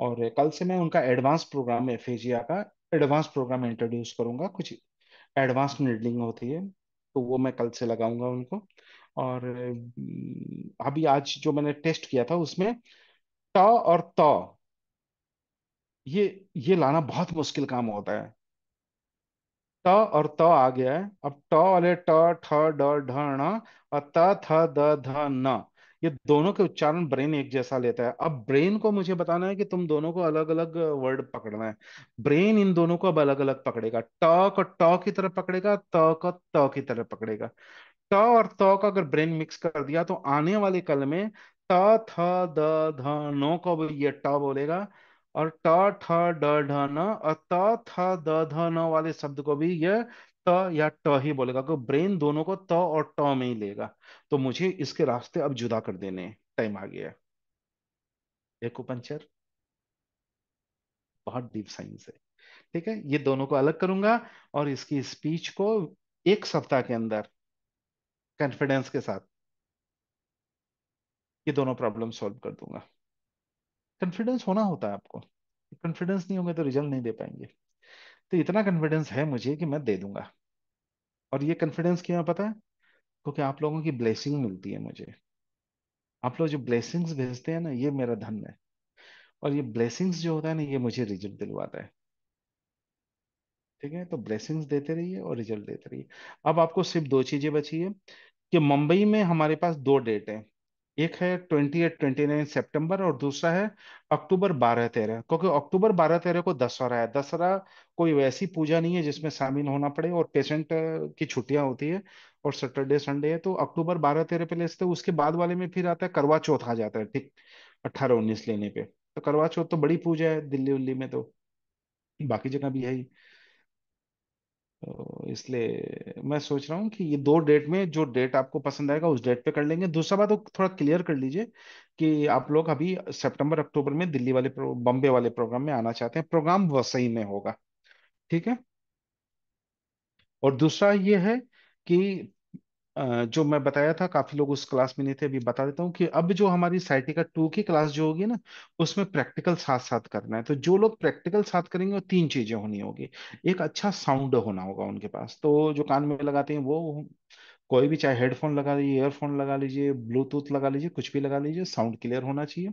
और कल से मैं उनका एडवांस प्रोग्राम एफेजिया का एडवांस प्रोग्राम इंट्रोड्यूस करूंगा कुछ एडवांस नीडलिंग होती है तो वो मैं कल से लगाऊंगा उनको और अभी आज जो मैंने टेस्ट किया था उसमें ट और त ये ये लाना बहुत मुश्किल काम होता है ट और त आ गया है अब ट वाले ट ठ ड ढ ण और त थ द ध न ये दोनों के उच्चारण ब्रेन एक जैसा लेता है अब ब्रेन को मुझे बताना है कि तुम दोनों को अलग अलग वर्ड पकड़ना है ब्रेन इन दोनों को अब अलग अलग पकड़ेगा ट को ट की तरफ पकड़ेगा त को त की तरफ पकड़ेगा ट और त का अगर ब्रेन मिक्स कर दिया तो आने वाले कल में त थ द ध नो को ये ट बोलेगा और ट ठ ड ढ न और त थ द ध न वाले शब्द को भी यह त या ट ही बोलेगा क्योंकि ब्रेन दोनों को त और ट में ही लेगा तो मुझे इसके रास्ते अब जुदा कर देने टाइम आ गया पंचर बहुत डीप साइंस है ठीक है ये दोनों को अलग करूंगा और इसकी स्पीच को एक सप्ताह के अंदर कॉन्फिडेंस के साथ ये दोनों प्रॉब्लम सॉल्व कर दूंगा कॉन्फिडेंस होना होता है आपको कॉन्फिडेंस नहीं होगा तो रिजल्ट नहीं दे पाएंगे तो इतना कॉन्फिडेंस है मुझे कि मैं दे दूंगा और ये कॉन्फिडेंस क्यों पता है क्योंकि आप लोगों की ब्लेसिंग मिलती है मुझे आप लोग जो ब्लेसिंग्स भेजते हैं ना ये मेरा धन है और ये ब्लेसिंग्स जो होता है ना ये मुझे रिजल्ट दिलवाता है ठीक है तो ब्लेसिंग्स देते रहिए और रिजल्ट देते रहिए अब आपको सिर्फ दो चीजें बची है कि मुंबई में हमारे पास दो डेट है एक है twenty eight twenty nine September और दूसरा है अक्टूबर बारह तेरह क्योंकि अक्टूबर बारह तेरह को दशहरा है दशहरा कोई वैसी पूजा नहीं है जिसमें शामिल होना पड़े और पेशेंट की छुट्टियां होती है और सैटरडे संडे है तो अक्टूबर बारह तेरह पे लेते हैं उसके बाद वाले में फिर आता है करवा चौथ आ जाता है ठीक अट्ठारह उन्नीस लेने पे तो करवा चौथ तो बड़ी पूजा है दिल्ली उल्ली में तो बाकी जगह भी है ही तो इसलिए मैं सोच रहा हूँ कि ये दो डेट में जो डेट आपको पसंद आएगा उस डेट पे कर लेंगे दूसरा बात थोड़ा क्लियर कर लीजिए कि आप लोग अभी सितंबर अक्टूबर में दिल्ली वाले बम्बे बॉम्बे वाले प्रोग्राम में आना चाहते हैं प्रोग्राम वसई में होगा ठीक है और दूसरा ये है कि जो मैं बताया था काफी लोग उस क्लास में नहीं थे अभी बता देता हूँ कि अब जो हमारी साइटिका टू की क्लास जो होगी ना उसमें प्रैक्टिकल साथ साथ करना है तो जो लोग प्रैक्टिकल साथ करेंगे वो तीन चीजें होनी होगी एक अच्छा साउंड होना होगा उनके पास तो जो कान में लगाते हैं वो कोई भी चाहे हेडफोन लगा लीजिए ईयरफोन लगा लीजिए ब्लूटूथ लगा लीजिए कुछ भी लगा लीजिए साउंड क्लियर होना चाहिए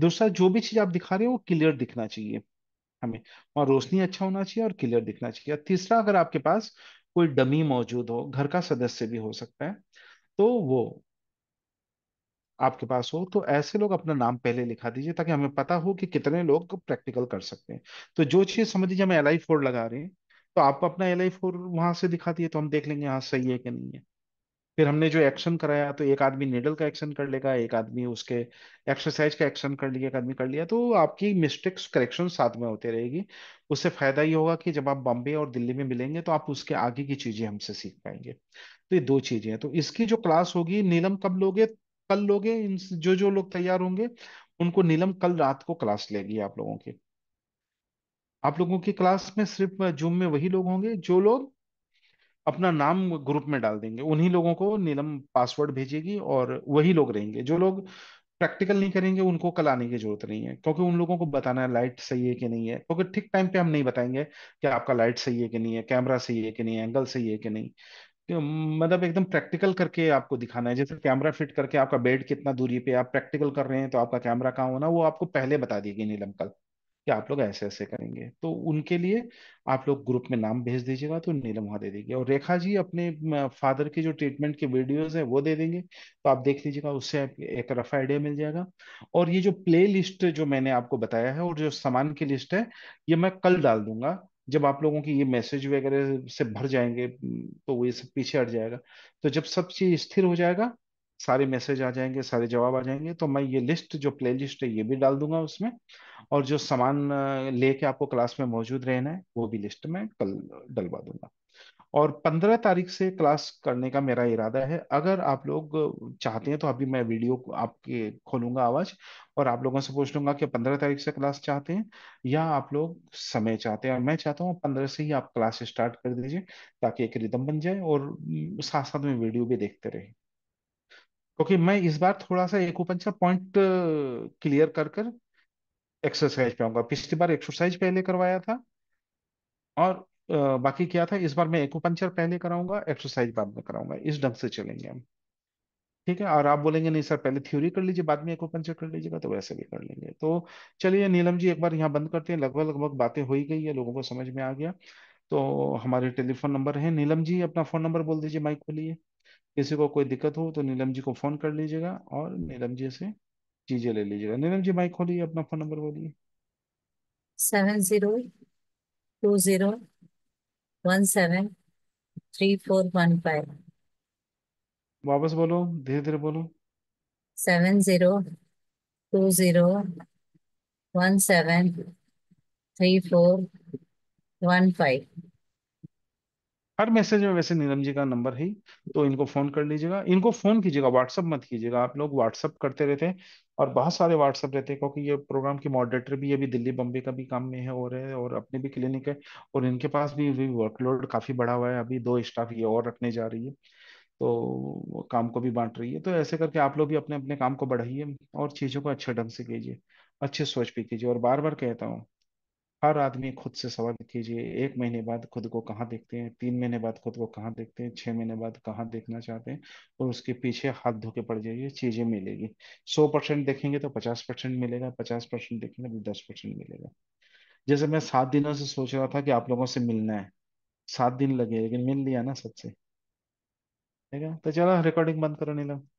दूसरा जो भी चीज आप दिखा रहे हो वो क्लियर दिखना चाहिए हमें और रोशनी अच्छा होना चाहिए और क्लियर दिखना चाहिए तीसरा अगर आपके पास कोई डमी मौजूद हो घर का सदस्य भी हो सकता है तो वो आपके पास हो तो ऐसे लोग अपना नाम पहले लिखा दीजिए ताकि हमें पता हो कि कितने लोग प्रैक्टिकल कर सकते हैं तो जो चीज समझ लीजिए हम एल आई फोर लगा रहे हैं तो आप अपना एल आई फोर वहां से दिखा दिए तो हम देख लेंगे यहाँ सही है कि नहीं है फिर हमने जो एक्शन कराया तो एक आदमी निडल का एक्शन कर लेगा एक आदमी उसके एक्सरसाइज का एक्शन कर लिया एक आदमी कर लिया तो आपकी मिस्टेक्स करेक्शन साथ में होते रहेगी उससे फायदा ये होगा कि जब आप बॉम्बे और दिल्ली में मिलेंगे तो आप उसके आगे की चीजें हमसे सीख पाएंगे तो ये दो चीजें हैं तो इसकी जो क्लास होगी नीलम कब लोगे कल लोगे इन जो जो लोग तैयार होंगे उनको नीलम कल रात को क्लास लेगी आप लोगों की आप लोगों की क्लास में सिर्फ जूम में वही लोग होंगे जो लोग अपना नाम ग्रुप में डाल देंगे उन्हीं लोगों को नीलम पासवर्ड भेजेगी और वही लोग रहेंगे जो लोग प्रैक्टिकल नहीं करेंगे उनको कल आने की जरूरत नहीं है क्योंकि उन लोगों को बताना है लाइट सही है कि नहीं है क्योंकि ठीक टाइम पे हम नहीं बताएंगे कि आपका लाइट सही है कि नहीं है कैमरा सही है कि नहीं है एंगल सही है कि नहीं तो मतलब एकदम प्रैक्टिकल करके आपको दिखाना है जैसे कैमरा फिट करके आपका बेड कितना दूरी पे आप प्रैक्टिकल कर रहे हैं तो आपका कैमरा कहाँ होना वो आपको पहले बता देगी नीलम कल कि आप लोग ऐसे ऐसे करेंगे तो उनके लिए आप लोग ग्रुप में नाम भेज दीजिएगा तो नीलम वहां दे देगी और रेखा जी अपने फादर के जो ट्रीटमेंट के वीडियोस है वो दे देंगे तो आप देख लीजिएगा उससे एक रफ आइडिया मिल जाएगा और ये जो प्ले जो मैंने आपको बताया है और जो सामान की लिस्ट है ये मैं कल डाल दूंगा जब आप लोगों की ये मैसेज वगैरह से भर जाएंगे तो वो ये सब पीछे हट जाएगा तो जब सब चीज स्थिर हो जाएगा सारे मैसेज आ जाएंगे सारे जवाब आ जाएंगे तो मैं ये लिस्ट जो प्ले लिस्ट है ये भी डाल दूंगा उसमें और जो सामान लेके आपको क्लास में मौजूद रहना है वो भी लिस्ट में कल डलवा दूंगा और पंद्रह तारीख से क्लास करने का मेरा इरादा है अगर आप लोग चाहते हैं तो अभी मैं वीडियो आपके खोलूंगा आवाज और आप लोगों से पूछ लूंगा कि पंद्रह तारीख से क्लास चाहते हैं या आप लोग समय चाहते हैं और मैं चाहता हूँ पंद्रह से ही आप क्लास स्टार्ट कर दीजिए ताकि एक रिदम बन जाए और साथ साथ में वीडियो भी देखते रहे okay, मैं इस बार थोड़ा सा का पॉइंट क्लियर कर कर एक्सरसाइज पे आऊंगा पिछली बार एक्सरसाइज पहले करवाया था और बाकी क्या था इस बार मैं एकोपंचर पहले कराऊंगा एक्सरसाइज बाद में कराऊंगा इस ढंग से चलेंगे हम ठीक है और आप बोलेंगे नहीं सर पहले थ्योरी कर लीजिए बाद में एक्यूपंक्चर कर लीजिएगा तो वैसे भी कर लेंगे तो चलिए नीलम जी एक बार यहाँ बंद करते हैं लगभग लगभग बातें हो ही गई है लोगों को समझ में आ गया तो हमारे टेलीफोन नंबर है नीलम जी अपना फोन नंबर बोल दीजिए माइक खोलिए किसी को कोई दिक्कत हो तो नीलम जी को फोन कर लीजिएगा और नीलम जी से चीजें ले लीजिएगा नीलम जी माइक खोलिए अपना फोन नंबर बोलिए seven zero two zero one seven three four one five वापस बोलो धीरे धीरे बोलो seven zero two zero one seven three four one five हर मैसेज में वैसे नीलम जी का नंबर है तो इनको फोन कर लीजिएगा इनको फोन कीजिएगा व्हाट्सअप मत कीजिएगा आप लोग व्हाट्सअप करते रहते हैं और बहुत सारे व्हाट्सअप रहते हैं क्योंकि ये प्रोग्राम की मॉडरेटर भी अभी दिल्ली बम्बे का भी काम में है और है और अपने भी क्लिनिक है और इनके पास भी, वर्कलोड काफी बढ़ा हुआ है अभी दो स्टाफ ये और रखने जा रही है तो काम को भी बांट रही है तो ऐसे करके आप लोग भी अपने अपने काम को बढ़ाइए और चीज़ों को अच्छे ढंग से कीजिए अच्छे सोच भी कीजिए और बार बार कहता हूँ हर आदमी खुद से सवाल कीजिए एक महीने बाद खुद को कहाँ देखते हैं तीन महीने बाद खुद को कहाँ देखते हैं छह महीने बाद कहाँ देखना चाहते हैं और उसके पीछे हाथ धो के पड़ जाइए चीजें मिलेगी सौ परसेंट देखेंगे तो पचास परसेंट मिलेगा पचास परसेंट देखेंगे तो दस परसेंट मिलेगा जैसे मैं सात दिनों से सोच रहा था कि आप लोगों से मिलना है सात दिन लगे लेकिन मिल लिया ना सबसे ठीक है तो चलो रिकॉर्डिंग बंद करो नीलम